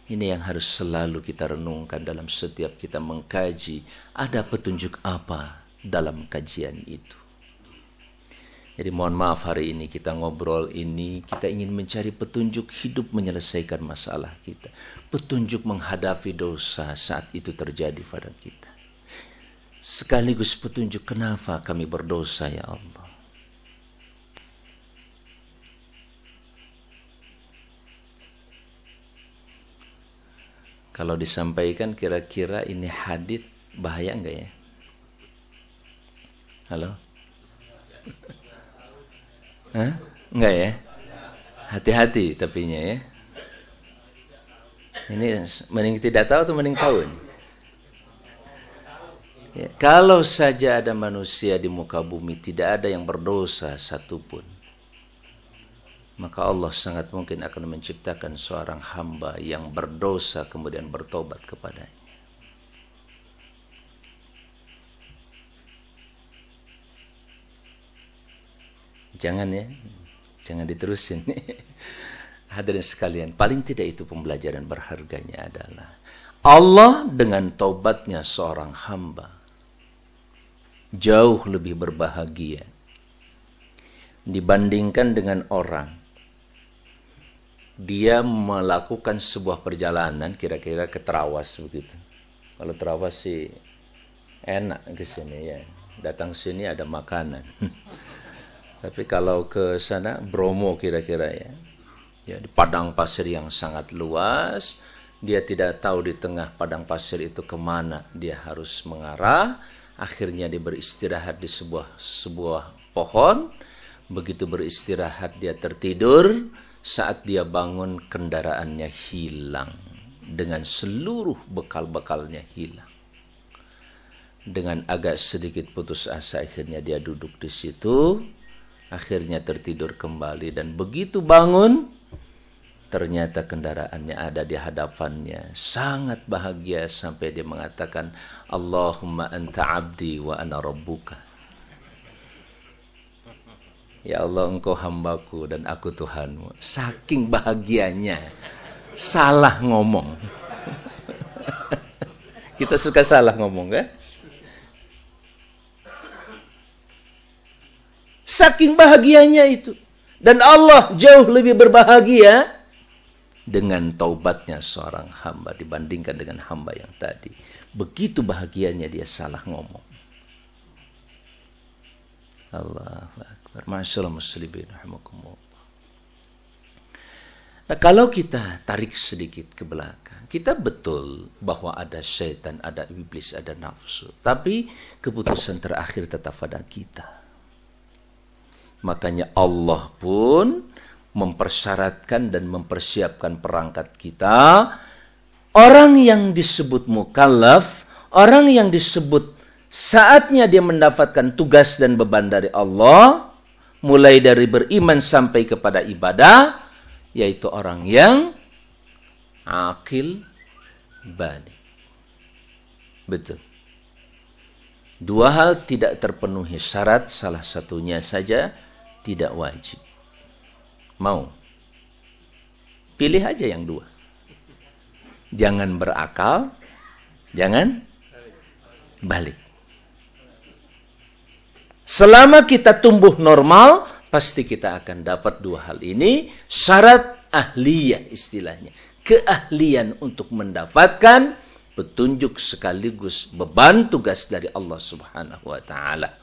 Ini yang harus selalu kita renungkan dalam setiap kita mengkaji. Ada petunjuk apa dalam kajian itu. Jadi mohon maaf hari ini kita ngobrol ini, kita ingin mencari petunjuk hidup menyelesaikan masalah kita. Petunjuk menghadapi dosa saat itu terjadi pada kita. Sekaligus petunjuk kenapa kami berdosa ya Allah. Kalau disampaikan kira-kira ini hadit bahaya enggak ya? Halo? Hah? Enggak ya? Hati-hati tepinya ya. Ini mending tidak tahu atau mending tahu? Ya, kalau saja ada manusia di muka bumi tidak ada yang berdosa satupun, maka Allah sangat mungkin akan menciptakan seorang hamba yang berdosa kemudian bertobat kepadanya. Jangan ya. Jangan diterusin. Hadirin sekalian, paling tidak itu pembelajaran berharganya adalah Allah dengan taubatnya seorang hamba jauh lebih berbahagia dibandingkan dengan orang dia melakukan sebuah perjalanan kira-kira ke Terawas begitu. Kalau Terawas sih enak ke sini ya. Datang sini ada makanan. Tapi kalau ke sana Bromo kira-kira ya. Ya di padang pasir yang sangat luas, dia tidak tahu di tengah padang pasir itu kemana dia harus mengarah. Akhirnya dia beristirahat di sebuah sebuah pohon. Begitu beristirahat dia tertidur. Saat dia bangun kendaraannya hilang dengan seluruh bekal-bekalnya hilang dengan agak sedikit putus asa akhirnya dia duduk di situ Akhirnya tertidur kembali dan begitu bangun, ternyata kendaraannya ada di hadapannya. Sangat bahagia sampai dia mengatakan, Allahumma anta abdi wa ana rabbuka. Ya Allah engkau hambaku dan aku Tuhanmu. Saking bahagianya. Salah ngomong. Kita suka salah ngomong kan? Saking bahagianya itu. Dan Allah jauh lebih berbahagia dengan taubatnya seorang hamba dibandingkan dengan hamba yang tadi. Begitu bahagianya dia salah ngomong. Allah Akbar. Masyaallah muslimin. Nah, kalau kita tarik sedikit ke belakang, kita betul bahwa ada setan, ada iblis, ada nafsu. Tapi keputusan terakhir tetap pada kita. Makanya Allah pun mempersyaratkan dan mempersiapkan perangkat kita. Orang yang disebut mukallaf, orang yang disebut saatnya dia mendapatkan tugas dan beban dari Allah, mulai dari beriman sampai kepada ibadah, yaitu orang yang akil bani. Betul. Dua hal tidak terpenuhi syarat, salah satunya saja tidak wajib. Mau? Pilih aja yang dua. Jangan berakal, jangan balik. Selama kita tumbuh normal, pasti kita akan dapat dua hal ini. Syarat ahliyah istilahnya. Keahlian untuk mendapatkan petunjuk sekaligus beban tugas dari Allah Subhanahu wa taala.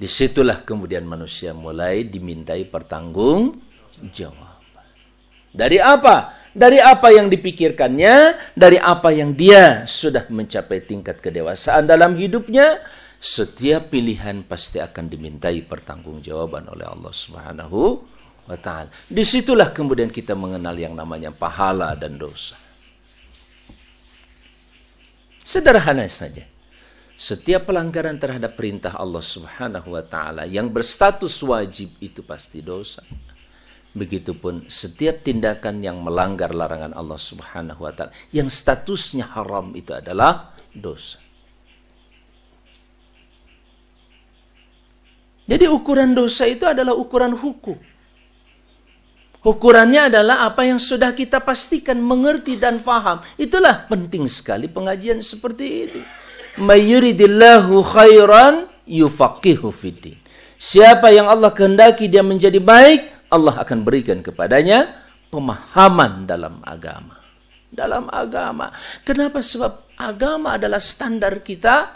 Disitulah kemudian manusia mulai dimintai pertanggung jawaban. Dari apa? Dari apa yang dipikirkannya, dari apa yang dia sudah mencapai tingkat kedewasaan dalam hidupnya, setiap pilihan pasti akan dimintai pertanggungjawaban oleh Allah Subhanahu wa Disitulah kemudian kita mengenal yang namanya pahala dan dosa. Sederhana saja setiap pelanggaran terhadap perintah Allah Subhanahu wa taala yang berstatus wajib itu pasti dosa. Begitupun setiap tindakan yang melanggar larangan Allah Subhanahu wa taala yang statusnya haram itu adalah dosa. Jadi ukuran dosa itu adalah ukuran hukum. Ukurannya adalah apa yang sudah kita pastikan mengerti dan faham. Itulah penting sekali pengajian seperti ini. Mayuridillahu khairan yufaqihu fiddin. Siapa yang Allah kehendaki dia menjadi baik, Allah akan berikan kepadanya pemahaman dalam agama. Dalam agama. Kenapa? Sebab agama adalah standar kita.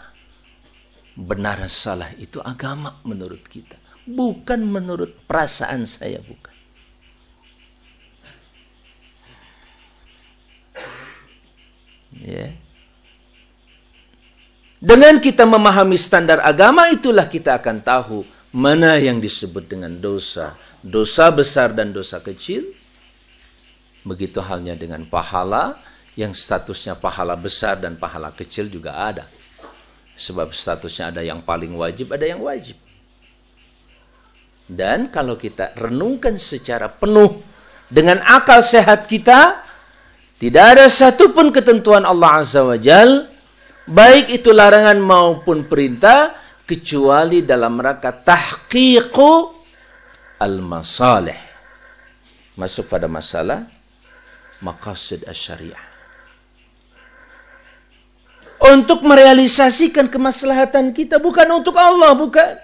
Benar salah itu agama menurut kita. Bukan menurut perasaan saya, bukan. Ya. Yeah. Dengan kita memahami standar agama itulah kita akan tahu mana yang disebut dengan dosa. Dosa besar dan dosa kecil. Begitu halnya dengan pahala yang statusnya pahala besar dan pahala kecil juga ada. Sebab statusnya ada yang paling wajib, ada yang wajib. Dan kalau kita renungkan secara penuh dengan akal sehat kita, tidak ada satupun ketentuan Allah Azza wa Jalla baik itu larangan maupun perintah kecuali dalam rangka tahqiqu al-masalih masuk pada masalah maqasid asy-syariah untuk merealisasikan kemaslahatan kita bukan untuk Allah bukan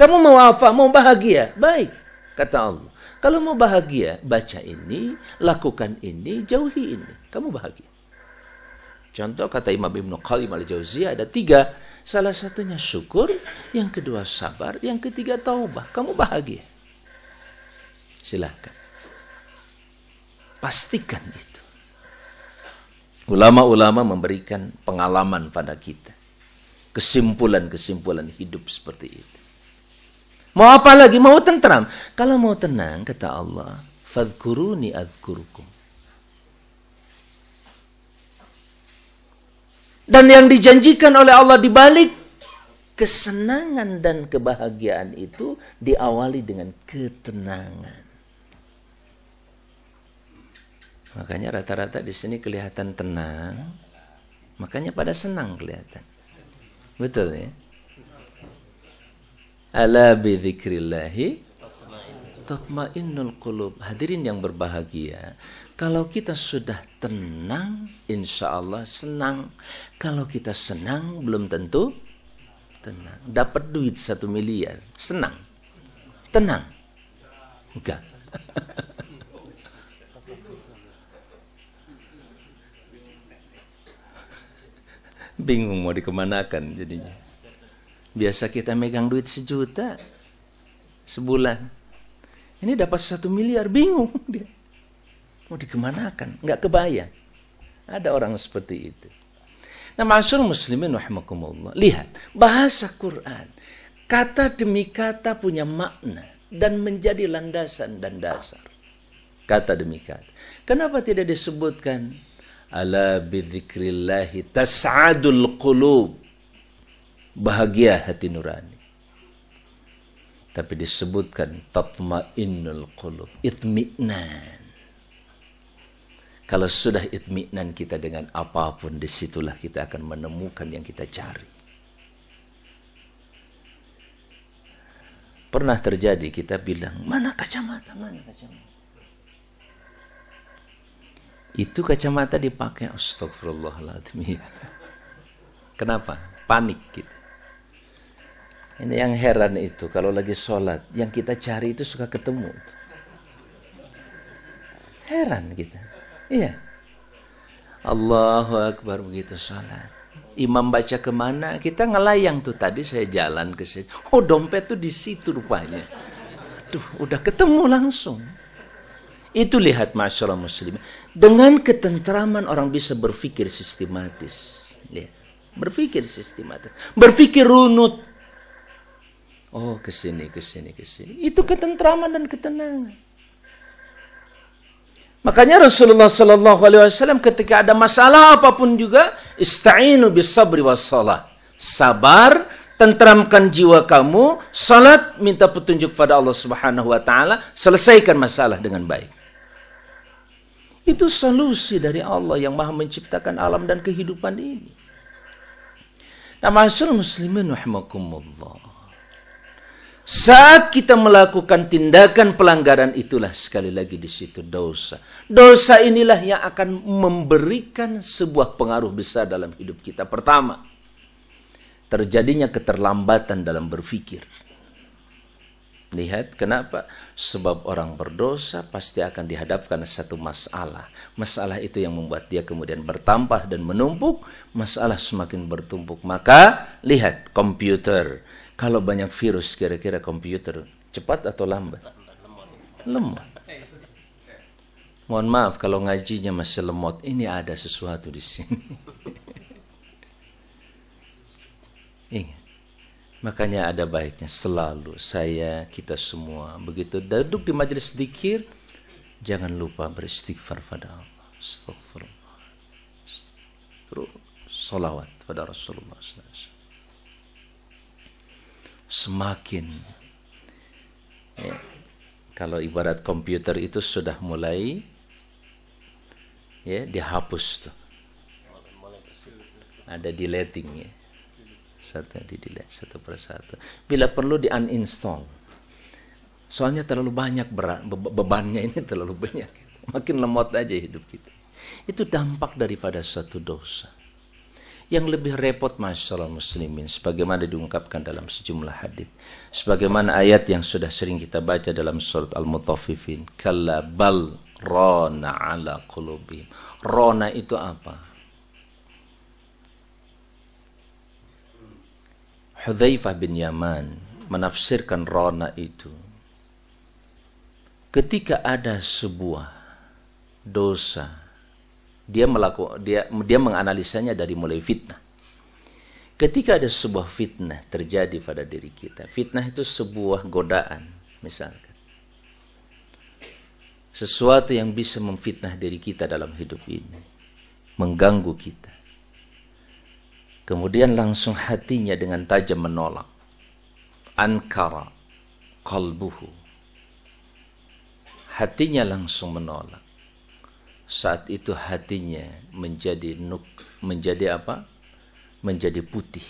kamu mau apa mau bahagia baik kata Allah kalau mau bahagia baca ini lakukan ini jauhi ini kamu bahagia Contoh kata Imam Ibn Qalim al-Jauziyah ada tiga. Salah satunya syukur, yang kedua sabar, yang ketiga taubah. Kamu bahagia. Silahkan. Pastikan itu. Ulama-ulama memberikan pengalaman pada kita. Kesimpulan-kesimpulan hidup seperti itu. Mau apa lagi? Mau tenteram. Kalau mau tenang, kata Allah, fadkuruni adkurkum. Dan yang dijanjikan oleh Allah di balik kesenangan dan kebahagiaan itu diawali dengan ketenangan. Makanya rata-rata di sini kelihatan tenang, makanya pada senang kelihatan. Betul ya? Ala dzikrillahi tatma'innul qulub. Hadirin yang berbahagia, kalau kita sudah tenang, insya Allah senang. Kalau kita senang, belum tentu tenang. Dapat duit satu miliar, senang. Tenang. Enggak. Bingung mau dikemanakan jadinya. Biasa kita megang duit sejuta sebulan. Ini dapat satu miliar, bingung dia. Mau dikemanakan, nggak kebayang. Ada orang seperti itu. Nah, masyur muslimin rahimakumullah. Lihat, bahasa Quran. Kata demi kata punya makna dan menjadi landasan dan dasar. Kata demi kata. Kenapa tidak disebutkan ala bidzikrillahi tas'adul qulub? Bahagia hati nurani. Tapi disebutkan tatmainnul qulub, itmi'nan kalau sudah itminan kita dengan apapun, disitulah kita akan menemukan yang kita cari. Pernah terjadi kita bilang, mana kacamata, mana kacamata. Itu kacamata dipakai, astagfirullahaladzim. Kenapa? Panik kita. Ini yang heran itu, kalau lagi sholat, yang kita cari itu suka ketemu. Heran kita. Iya. Allahu Akbar begitu sholat. Imam baca kemana? Kita ngelayang tuh tadi saya jalan ke sini. Oh dompet tuh di situ rupanya. Tuh udah ketemu langsung. Itu lihat masyarakat muslim. Dengan ketentraman orang bisa berpikir sistematis. Lihat. Berpikir sistematis. Berpikir runut. Oh, ke sini, ke sini, ke sini. Itu ketentraman dan ketenangan. Makanya Rasulullah Shallallahu Alaihi Wasallam ketika ada masalah apapun juga, istainu bis sabri was salat. Sabar, tentramkan jiwa kamu, salat minta petunjuk pada Allah Subhanahu Wa Taala, selesaikan masalah dengan baik. Itu solusi dari Allah yang maha menciptakan alam dan kehidupan ini. Nah, masyarakat muslimin, wahimakumullah. Saat kita melakukan tindakan pelanggaran itulah sekali lagi di situ dosa. Dosa inilah yang akan memberikan sebuah pengaruh besar dalam hidup kita. Pertama, terjadinya keterlambatan dalam berpikir. Lihat kenapa? Sebab orang berdosa pasti akan dihadapkan satu masalah. Masalah itu yang membuat dia kemudian bertambah dan menumpuk. Masalah semakin bertumpuk. Maka lihat komputer kalau banyak virus kira-kira komputer cepat atau lambat? Lemot. Mohon maaf kalau ngajinya masih lemot. Ini ada sesuatu di sini. Ingat. Makanya ada baiknya selalu saya, kita semua begitu duduk di majelis dikir jangan lupa beristighfar pada Allah. Astagfirullah. Astagfirullah. Salawat pada Rasulullah sallallahu semakin ya, kalau ibarat komputer itu sudah mulai ya dihapus tuh ada deleting ya satu di delete satu persatu bila perlu di uninstall soalnya terlalu banyak berat, bebannya ini terlalu banyak makin lemot aja hidup kita itu dampak daripada satu dosa yang lebih repot masyarakat muslimin sebagaimana diungkapkan dalam sejumlah hadis sebagaimana ayat yang sudah sering kita baca dalam surat al-mutaffifin kalla bal rona ala qulubihim rona itu apa Hudzaifah bin Yaman menafsirkan rona itu ketika ada sebuah dosa dia melakukan dia dia menganalisanya dari mulai fitnah. Ketika ada sebuah fitnah terjadi pada diri kita, fitnah itu sebuah godaan, misalkan. Sesuatu yang bisa memfitnah diri kita dalam hidup ini, mengganggu kita. Kemudian langsung hatinya dengan tajam menolak. Ankara qalbuhu. Hatinya langsung menolak saat itu hatinya menjadi nuk menjadi apa menjadi putih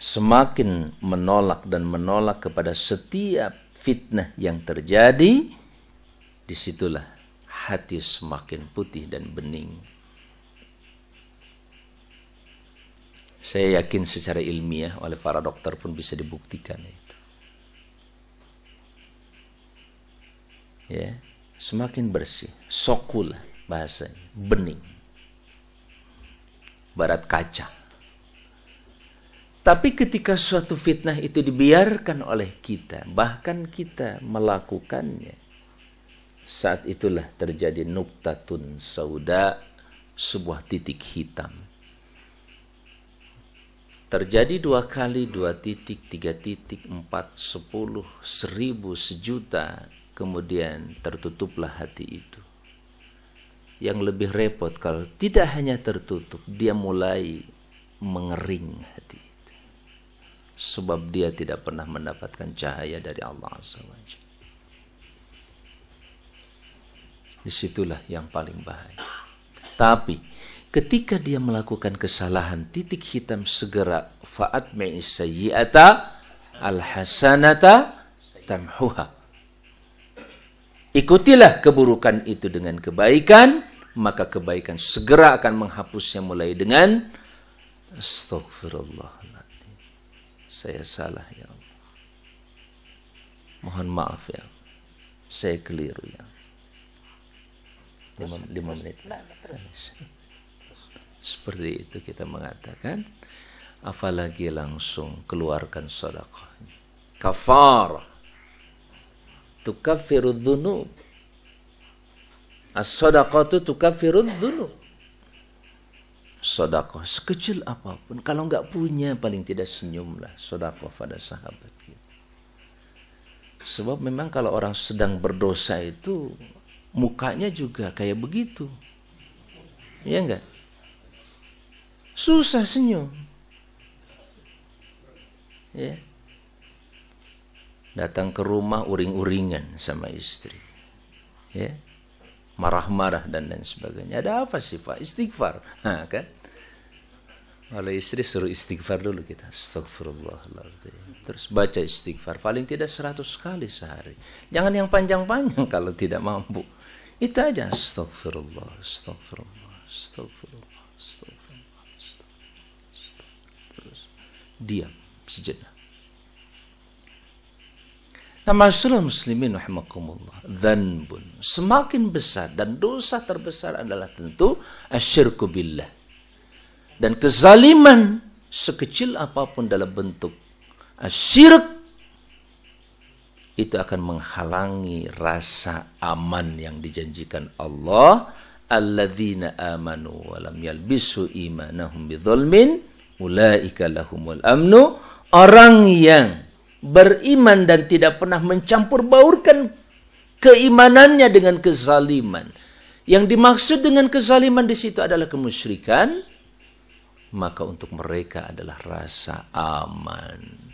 semakin menolak dan menolak kepada setiap fitnah yang terjadi disitulah hati semakin putih dan bening saya yakin secara ilmiah oleh para dokter pun bisa dibuktikan itu ya yeah semakin bersih, sokul bahasanya, bening. Barat kaca. Tapi ketika suatu fitnah itu dibiarkan oleh kita, bahkan kita melakukannya, saat itulah terjadi nuktatun sauda, sebuah titik hitam. Terjadi dua kali, dua titik, tiga titik, empat, sepuluh, seribu, sejuta, kemudian tertutuplah hati itu. Yang lebih repot kalau tidak hanya tertutup, dia mulai mengering hati itu. Sebab dia tidak pernah mendapatkan cahaya dari Allah SWT. Disitulah yang paling bahaya. Tapi ketika dia melakukan kesalahan, titik hitam segera faat me'is al hasanata tamhuha Ikutilah keburukan itu dengan kebaikan, maka kebaikan segera akan menghapusnya mulai dengan Astagfirullahaladzim. Saya salah ya Allah. Mohon maaf ya. Saya keliru ya. Lima, lima menit. Seperti itu kita mengatakan. Apalagi langsung keluarkan sedekahnya. Kafarah tukaffirud dzunub. As-sadaqatu tukaffirud dzunub. Sedekah sekecil apapun kalau nggak punya paling tidak senyumlah sedekah pada sahabat kita. Sebab memang kalau orang sedang berdosa itu mukanya juga kayak begitu. Iya enggak? Susah senyum. Ya datang ke rumah uring-uringan sama istri. Ya. Marah-marah dan lain sebagainya. Ada apa sih Pak? Istighfar. Nah, kan? Kalau istri suruh istighfar dulu kita. Astagfirullahaladzim. Terus baca istighfar. Paling tidak 100 kali sehari. Jangan yang panjang-panjang kalau tidak mampu. Itu aja. Astagfirullah, astagfirullah, astagfirullah, astagfirullah, astagfirullah. astagfirullah. Terus diam sejenak. Tamasrul muslimin rahimakumullah. dzanbun. Semakin besar dan dosa terbesar adalah tentu asyirku billah. Dan kezaliman sekecil apapun dalam bentuk asyirk itu akan menghalangi rasa aman yang dijanjikan Allah alladzina amanu wa lam yalbisu imanahum bidzulmin ulaika lahumul amnu orang yang beriman dan tidak pernah mencampur baurkan keimanannya dengan kezaliman. Yang dimaksud dengan kezaliman di situ adalah kemusyrikan, maka untuk mereka adalah rasa aman.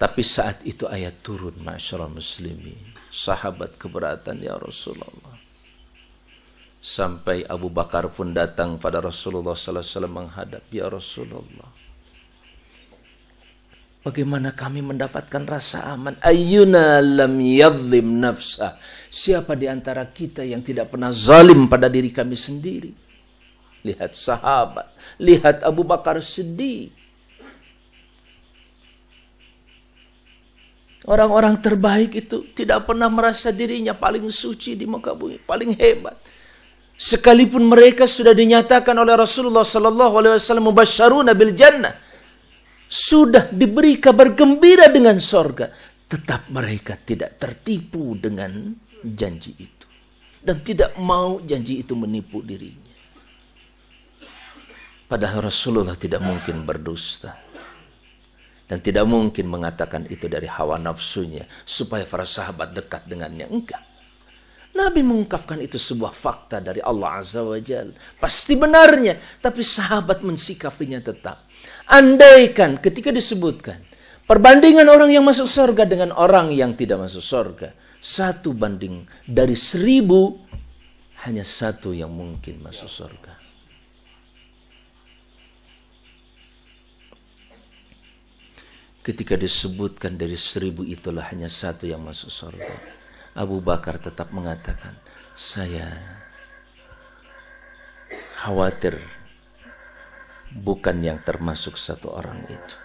Tapi saat itu ayat turun, masyarakat muslimin. Sahabat keberatan, ya Rasulullah. Sampai Abu Bakar pun datang pada Rasulullah SAW menghadap, ya Rasulullah. Bagaimana kami mendapatkan rasa aman? Ayuna lam yadlim nafsa. Siapa di antara kita yang tidak pernah zalim pada diri kami sendiri? Lihat sahabat, lihat Abu Bakar sedih. Orang-orang terbaik itu tidak pernah merasa dirinya paling suci di muka bumi, paling hebat. Sekalipun mereka sudah dinyatakan oleh Rasulullah sallallahu alaihi wasallam mubasysyaruna bil jannah, sudah diberi kabar gembira dengan sorga, tetap mereka tidak tertipu dengan janji itu dan tidak mau janji itu menipu dirinya. Padahal Rasulullah tidak mungkin berdusta dan tidak mungkin mengatakan itu dari hawa nafsunya supaya para sahabat dekat dengannya enggak. Nabi mengungkapkan itu sebuah fakta dari Allah Azza wa Jal. Pasti benarnya. Tapi sahabat mensikapinya tetap Andaikan ketika disebutkan perbandingan orang yang masuk surga dengan orang yang tidak masuk surga. Satu banding dari seribu hanya satu yang mungkin masuk surga. Ketika disebutkan dari seribu itulah hanya satu yang masuk surga. Abu Bakar tetap mengatakan, saya khawatir bukan yang termasuk satu orang itu.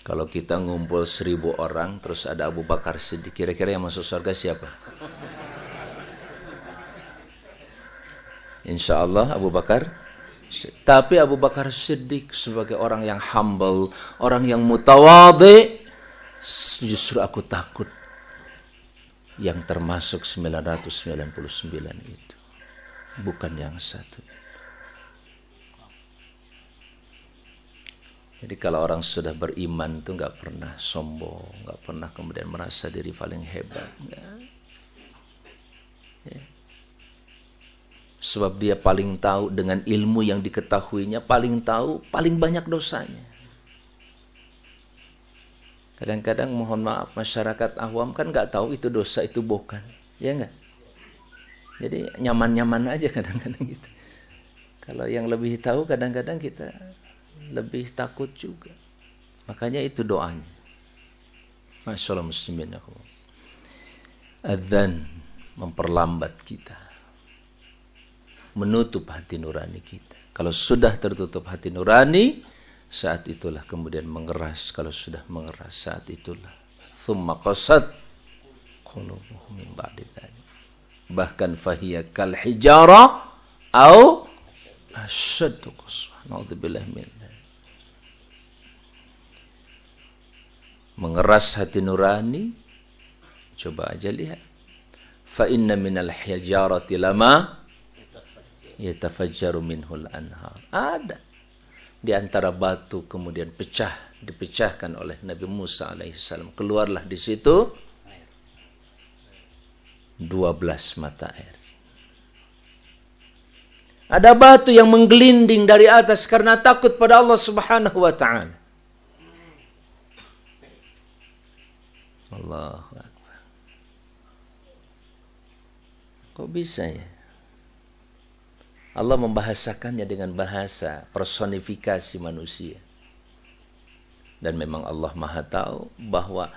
Kalau kita ngumpul seribu orang, terus ada Abu Bakar Siddiq, kira-kira yang masuk surga siapa? Insya Allah Abu Bakar. Tapi Abu Bakar Siddiq sebagai orang yang humble, orang yang mutawadhi, justru aku takut yang termasuk 999 itu bukan yang satu. Jadi kalau orang sudah beriman itu nggak pernah sombong, nggak pernah kemudian merasa diri paling hebat. Ya. Sebab dia paling tahu dengan ilmu yang diketahuinya, paling tahu, paling banyak dosanya. Kadang-kadang mohon maaf masyarakat awam kan nggak tahu itu dosa itu bukan, ya nggak? Jadi nyaman-nyaman aja kadang-kadang gitu. Kalau yang lebih tahu kadang-kadang kita lebih takut juga. Makanya itu doanya. Masyaallah muslimin aku. Ya Adzan memperlambat kita. Menutup hati nurani kita. Kalau sudah tertutup hati nurani, saat itulah kemudian mengeras. Kalau sudah mengeras, saat itulah. Thumma qasad qulubuhum min ba'di bahkan fahiya kal hijara au asyaddu qaswa naudzubillah mengeras hati nurani coba aja lihat fa inna minal hijarati lama yatafajjaru minhul anhar ada di antara batu kemudian pecah dipecahkan oleh Nabi Musa alaihissalam keluarlah di situ 12 mata air. Ada batu yang menggelinding dari atas karena takut pada Allah Subhanahu wa taala. Allah Kok bisa ya? Allah membahasakannya dengan bahasa personifikasi manusia. Dan memang Allah Maha tahu bahwa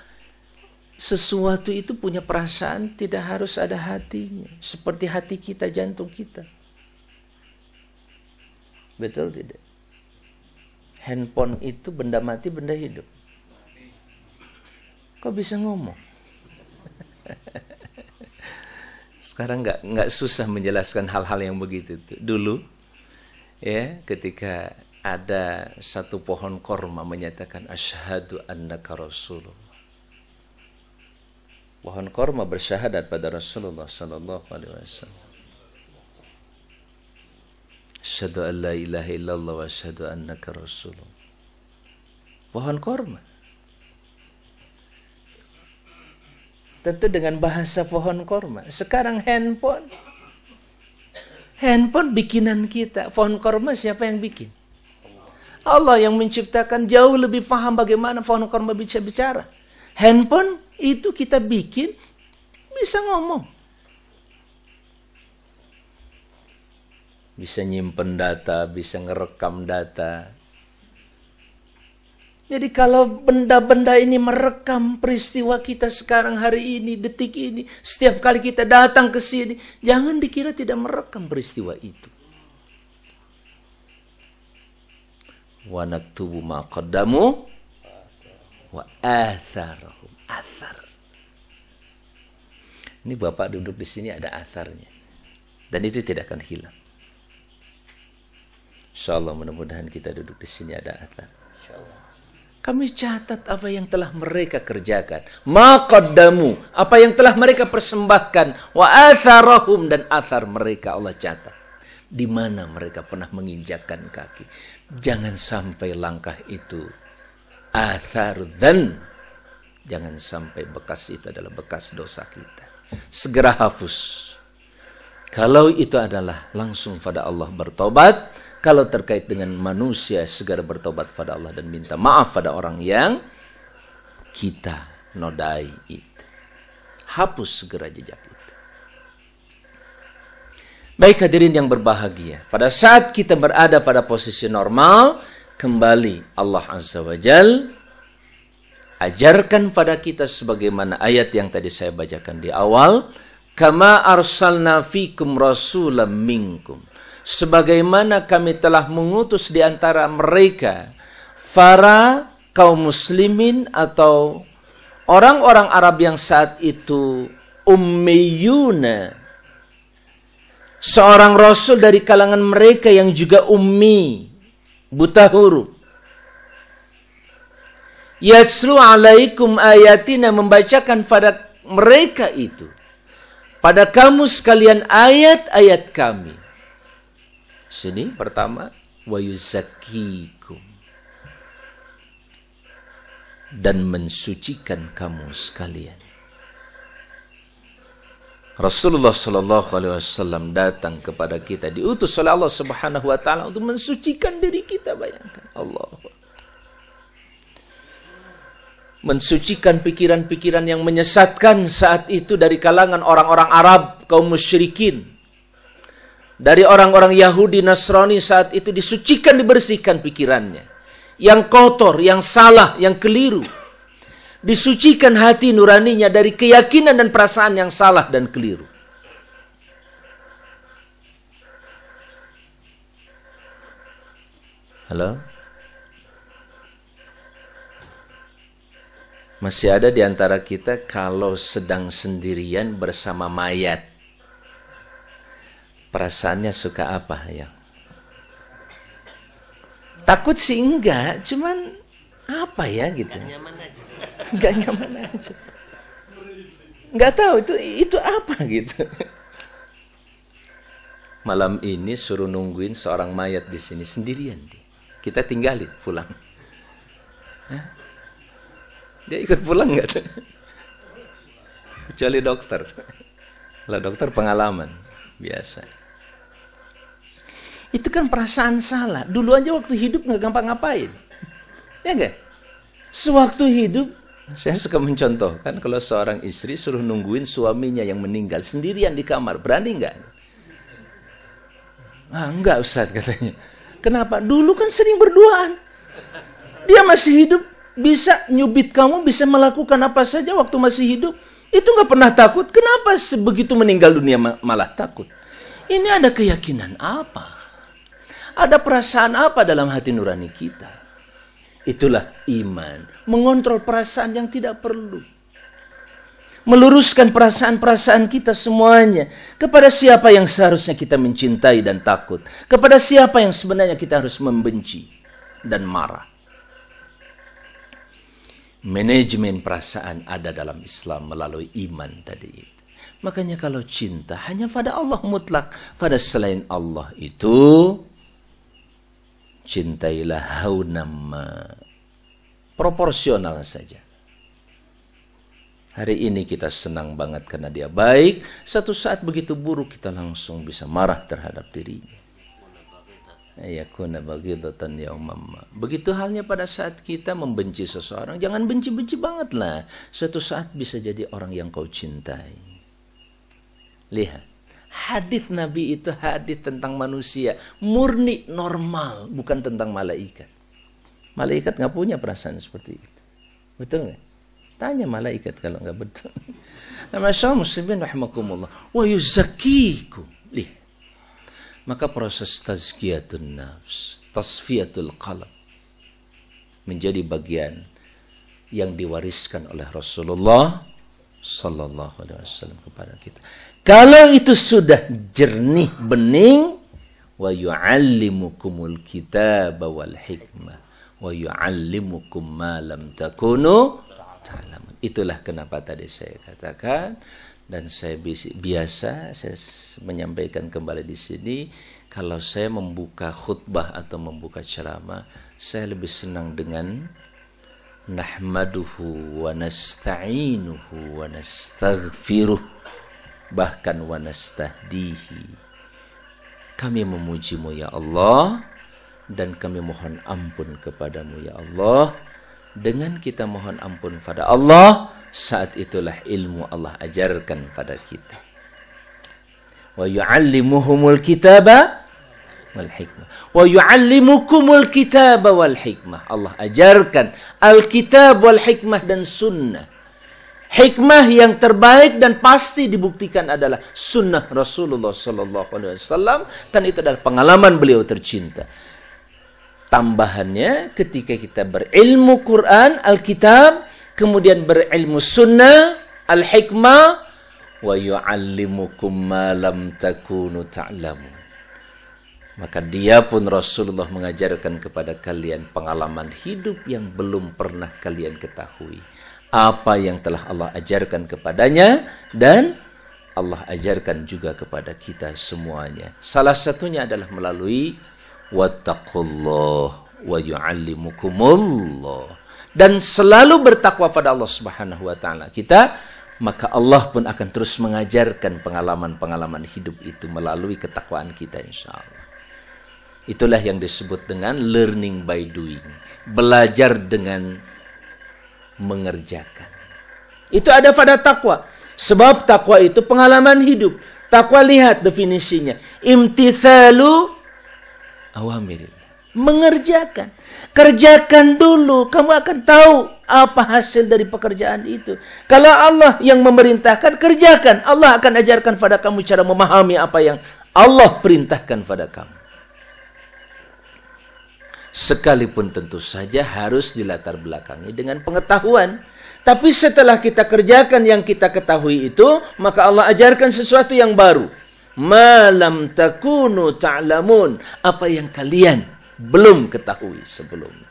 sesuatu itu punya perasaan tidak harus ada hatinya. Seperti hati kita, jantung kita. Betul tidak? Handphone itu benda mati, benda hidup. Kok bisa ngomong? Sekarang nggak nggak susah menjelaskan hal-hal yang begitu itu Dulu ya ketika ada satu pohon korma menyatakan asyhadu annaka rasulullah pohon korma bersyahadat pada Rasulullah sallallahu alaihi wasallam. Asyhadu an la ilaha illallah wa asyhadu annaka rasulullah. Pohon korma. Tentu dengan bahasa pohon korma. Sekarang handphone. Handphone bikinan kita. Pohon korma siapa yang bikin? Allah yang menciptakan jauh lebih paham bagaimana pohon korma bisa bicara. Handphone itu kita bikin bisa ngomong. Bisa nyimpen data, bisa ngerekam data. Jadi kalau benda-benda ini merekam peristiwa kita sekarang hari ini, detik ini, setiap kali kita datang ke sini, jangan dikira tidak merekam peristiwa itu. Wa naktubu ma qaddamu wa atharahum athar. Ini Bapak duduk di sini ada atharnya. Dan itu tidak akan hilang. Insya Allah mudah-mudahan kita duduk di sini ada athar. Kami catat apa yang telah mereka kerjakan. Maqaddamu. Apa yang telah mereka persembahkan. Wa atharahum dan athar mereka Allah catat. Di mana mereka pernah menginjakkan kaki. Jangan sampai langkah itu. Athar dan Jangan sampai bekas itu adalah bekas dosa kita. Segera hapus. Kalau itu adalah langsung pada Allah bertobat, kalau terkait dengan manusia segera bertobat pada Allah dan minta maaf pada orang yang kita nodai itu. Hapus segera jejak itu. Baik hadirin yang berbahagia, pada saat kita berada pada posisi normal, kembali Allah Azza wa Jalla ajarkan pada kita sebagaimana ayat yang tadi saya bacakan di awal kama arsalna fikum rasulam minkum sebagaimana kami telah mengutus di antara mereka para kaum muslimin atau orang-orang Arab yang saat itu ummiyuna seorang rasul dari kalangan mereka yang juga ummi buta huruf Yatslu alaikum ayatina membacakan pada mereka itu. Pada kamu sekalian ayat-ayat kami. Sini pertama. Wa yuzakikum. Dan mensucikan kamu sekalian. Rasulullah Shallallahu Alaihi Wasallam datang kepada kita diutus oleh Allah Subhanahu Wa Taala untuk mensucikan diri kita bayangkan Allah mensucikan pikiran-pikiran yang menyesatkan saat itu dari kalangan orang-orang Arab, kaum musyrikin. Dari orang-orang Yahudi Nasrani saat itu disucikan, dibersihkan pikirannya. Yang kotor, yang salah, yang keliru. Disucikan hati nuraninya dari keyakinan dan perasaan yang salah dan keliru. Halo? Masih ada di antara kita kalau sedang sendirian bersama mayat. Perasaannya suka apa ya? Takut sih enggak, cuman apa ya gitu. Enggak nyaman aja. Enggak nyaman aja. Enggak tahu itu itu apa gitu. Malam ini suruh nungguin seorang mayat di sini sendirian Kita tinggalin pulang. Hah? Dia ikut pulang nggak? Kecuali dokter. lah dokter pengalaman biasa. Itu kan perasaan salah. Dulu aja waktu hidup nggak gampang ngapain. Ya enggak? Sewaktu hidup saya suka mencontohkan kalau seorang istri suruh nungguin suaminya yang meninggal sendirian di kamar, berani nggak? Ah, nggak Ustaz katanya. Kenapa? Dulu kan sering berduaan. Dia masih hidup, bisa nyubit kamu bisa melakukan apa saja waktu masih hidup. Itu nggak pernah takut. Kenapa sebegitu meninggal dunia malah takut? Ini ada keyakinan apa? Ada perasaan apa dalam hati nurani kita? Itulah iman. Mengontrol perasaan yang tidak perlu. Meluruskan perasaan-perasaan kita semuanya. Kepada siapa yang seharusnya kita mencintai dan takut. Kepada siapa yang sebenarnya kita harus membenci dan marah manajemen perasaan ada dalam Islam melalui iman tadi itu. Makanya kalau cinta hanya pada Allah mutlak, pada selain Allah itu cintailah haunama proporsional saja. Hari ini kita senang banget karena dia baik, satu saat begitu buruk kita langsung bisa marah terhadap dirinya yakuna baghidatan yaumam. Begitu halnya pada saat kita membenci seseorang, jangan benci-benci banget lah. Suatu saat bisa jadi orang yang kau cintai. Lihat, hadis Nabi itu hadis tentang manusia, murni normal, bukan tentang malaikat. Malaikat nggak punya perasaan seperti itu. Betul nggak? Tanya malaikat kalau nggak betul. Nah, Masya Allah, muslimin rahimakumullah. Wa yuzakiku. Lihat maka proses tazkiyatun nafs tasfiyatul qalb menjadi bagian yang diwariskan oleh Rasulullah sallallahu alaihi wasallam kepada kita kalau itu sudah jernih bening wa yuallimukumul kitab wal hikmah wa yuallimukum ma lam takunu ta'lamun itulah kenapa tadi saya katakan dan saya biasa saya menyampaikan kembali di sini kalau saya membuka khutbah atau membuka ceramah saya lebih senang dengan nahmaduhu wa nasta'inuhu wa nastaghfiruh bahkan wa nastahdihi kami memujimu ya Allah dan kami mohon ampun kepadamu ya Allah dengan kita mohon ampun pada Allah saat itulah ilmu Allah ajarkan pada kita. Wa yu'allimuhumul kitaba wal hikmah. Wa yu'allimukumul kitaba wal hikmah. Allah ajarkan Alkitab wal hikmah dan sunnah. Hikmah yang terbaik dan pasti dibuktikan adalah sunnah Rasulullah Sallallahu Alaihi Wasallam dan itu adalah pengalaman beliau tercinta. Tambahannya ketika kita berilmu Quran, Alkitab, kemudian berilmu sunnah, al-hikmah, wa yu'allimukum ma lam takunu ta'lamun. Maka dia pun Rasulullah mengajarkan kepada kalian pengalaman hidup yang belum pernah kalian ketahui. Apa yang telah Allah ajarkan kepadanya dan Allah ajarkan juga kepada kita semuanya. Salah satunya adalah melalui wattaqullah wa yu'allimukumullah dan selalu bertakwa pada Allah Subhanahu wa taala kita maka Allah pun akan terus mengajarkan pengalaman-pengalaman hidup itu melalui ketakwaan kita insya Allah. Itulah yang disebut dengan learning by doing. Belajar dengan mengerjakan. Itu ada pada takwa. Sebab takwa itu pengalaman hidup. Takwa lihat definisinya. Imtithalu awamirillah mengerjakan. Kerjakan dulu, kamu akan tahu apa hasil dari pekerjaan itu. Kalau Allah yang memerintahkan, kerjakan. Allah akan ajarkan pada kamu cara memahami apa yang Allah perintahkan pada kamu. Sekalipun tentu saja harus dilatar belakangi dengan pengetahuan. Tapi setelah kita kerjakan yang kita ketahui itu, maka Allah ajarkan sesuatu yang baru. Malam takunu ta'lamun. Apa yang kalian belum ketahui sebelumnya.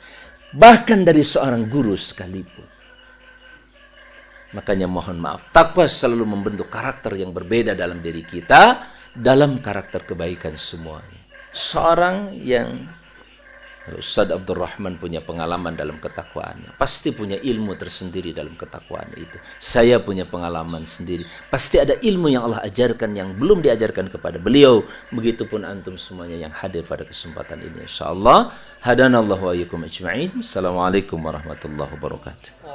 Bahkan dari seorang guru sekalipun. Makanya mohon maaf, takwa selalu membentuk karakter yang berbeda dalam diri kita, dalam karakter kebaikan semuanya. Seorang yang Ustaz Abdul Rahman punya pengalaman dalam ketakwaannya. Pasti punya ilmu tersendiri dalam ketakwaan itu. Saya punya pengalaman sendiri. Pasti ada ilmu yang Allah ajarkan yang belum diajarkan kepada beliau. Begitupun antum semuanya yang hadir pada kesempatan ini. InsyaAllah. Hadanallahu wa'ayikum ajma'in. Assalamualaikum warahmatullahi wabarakatuh.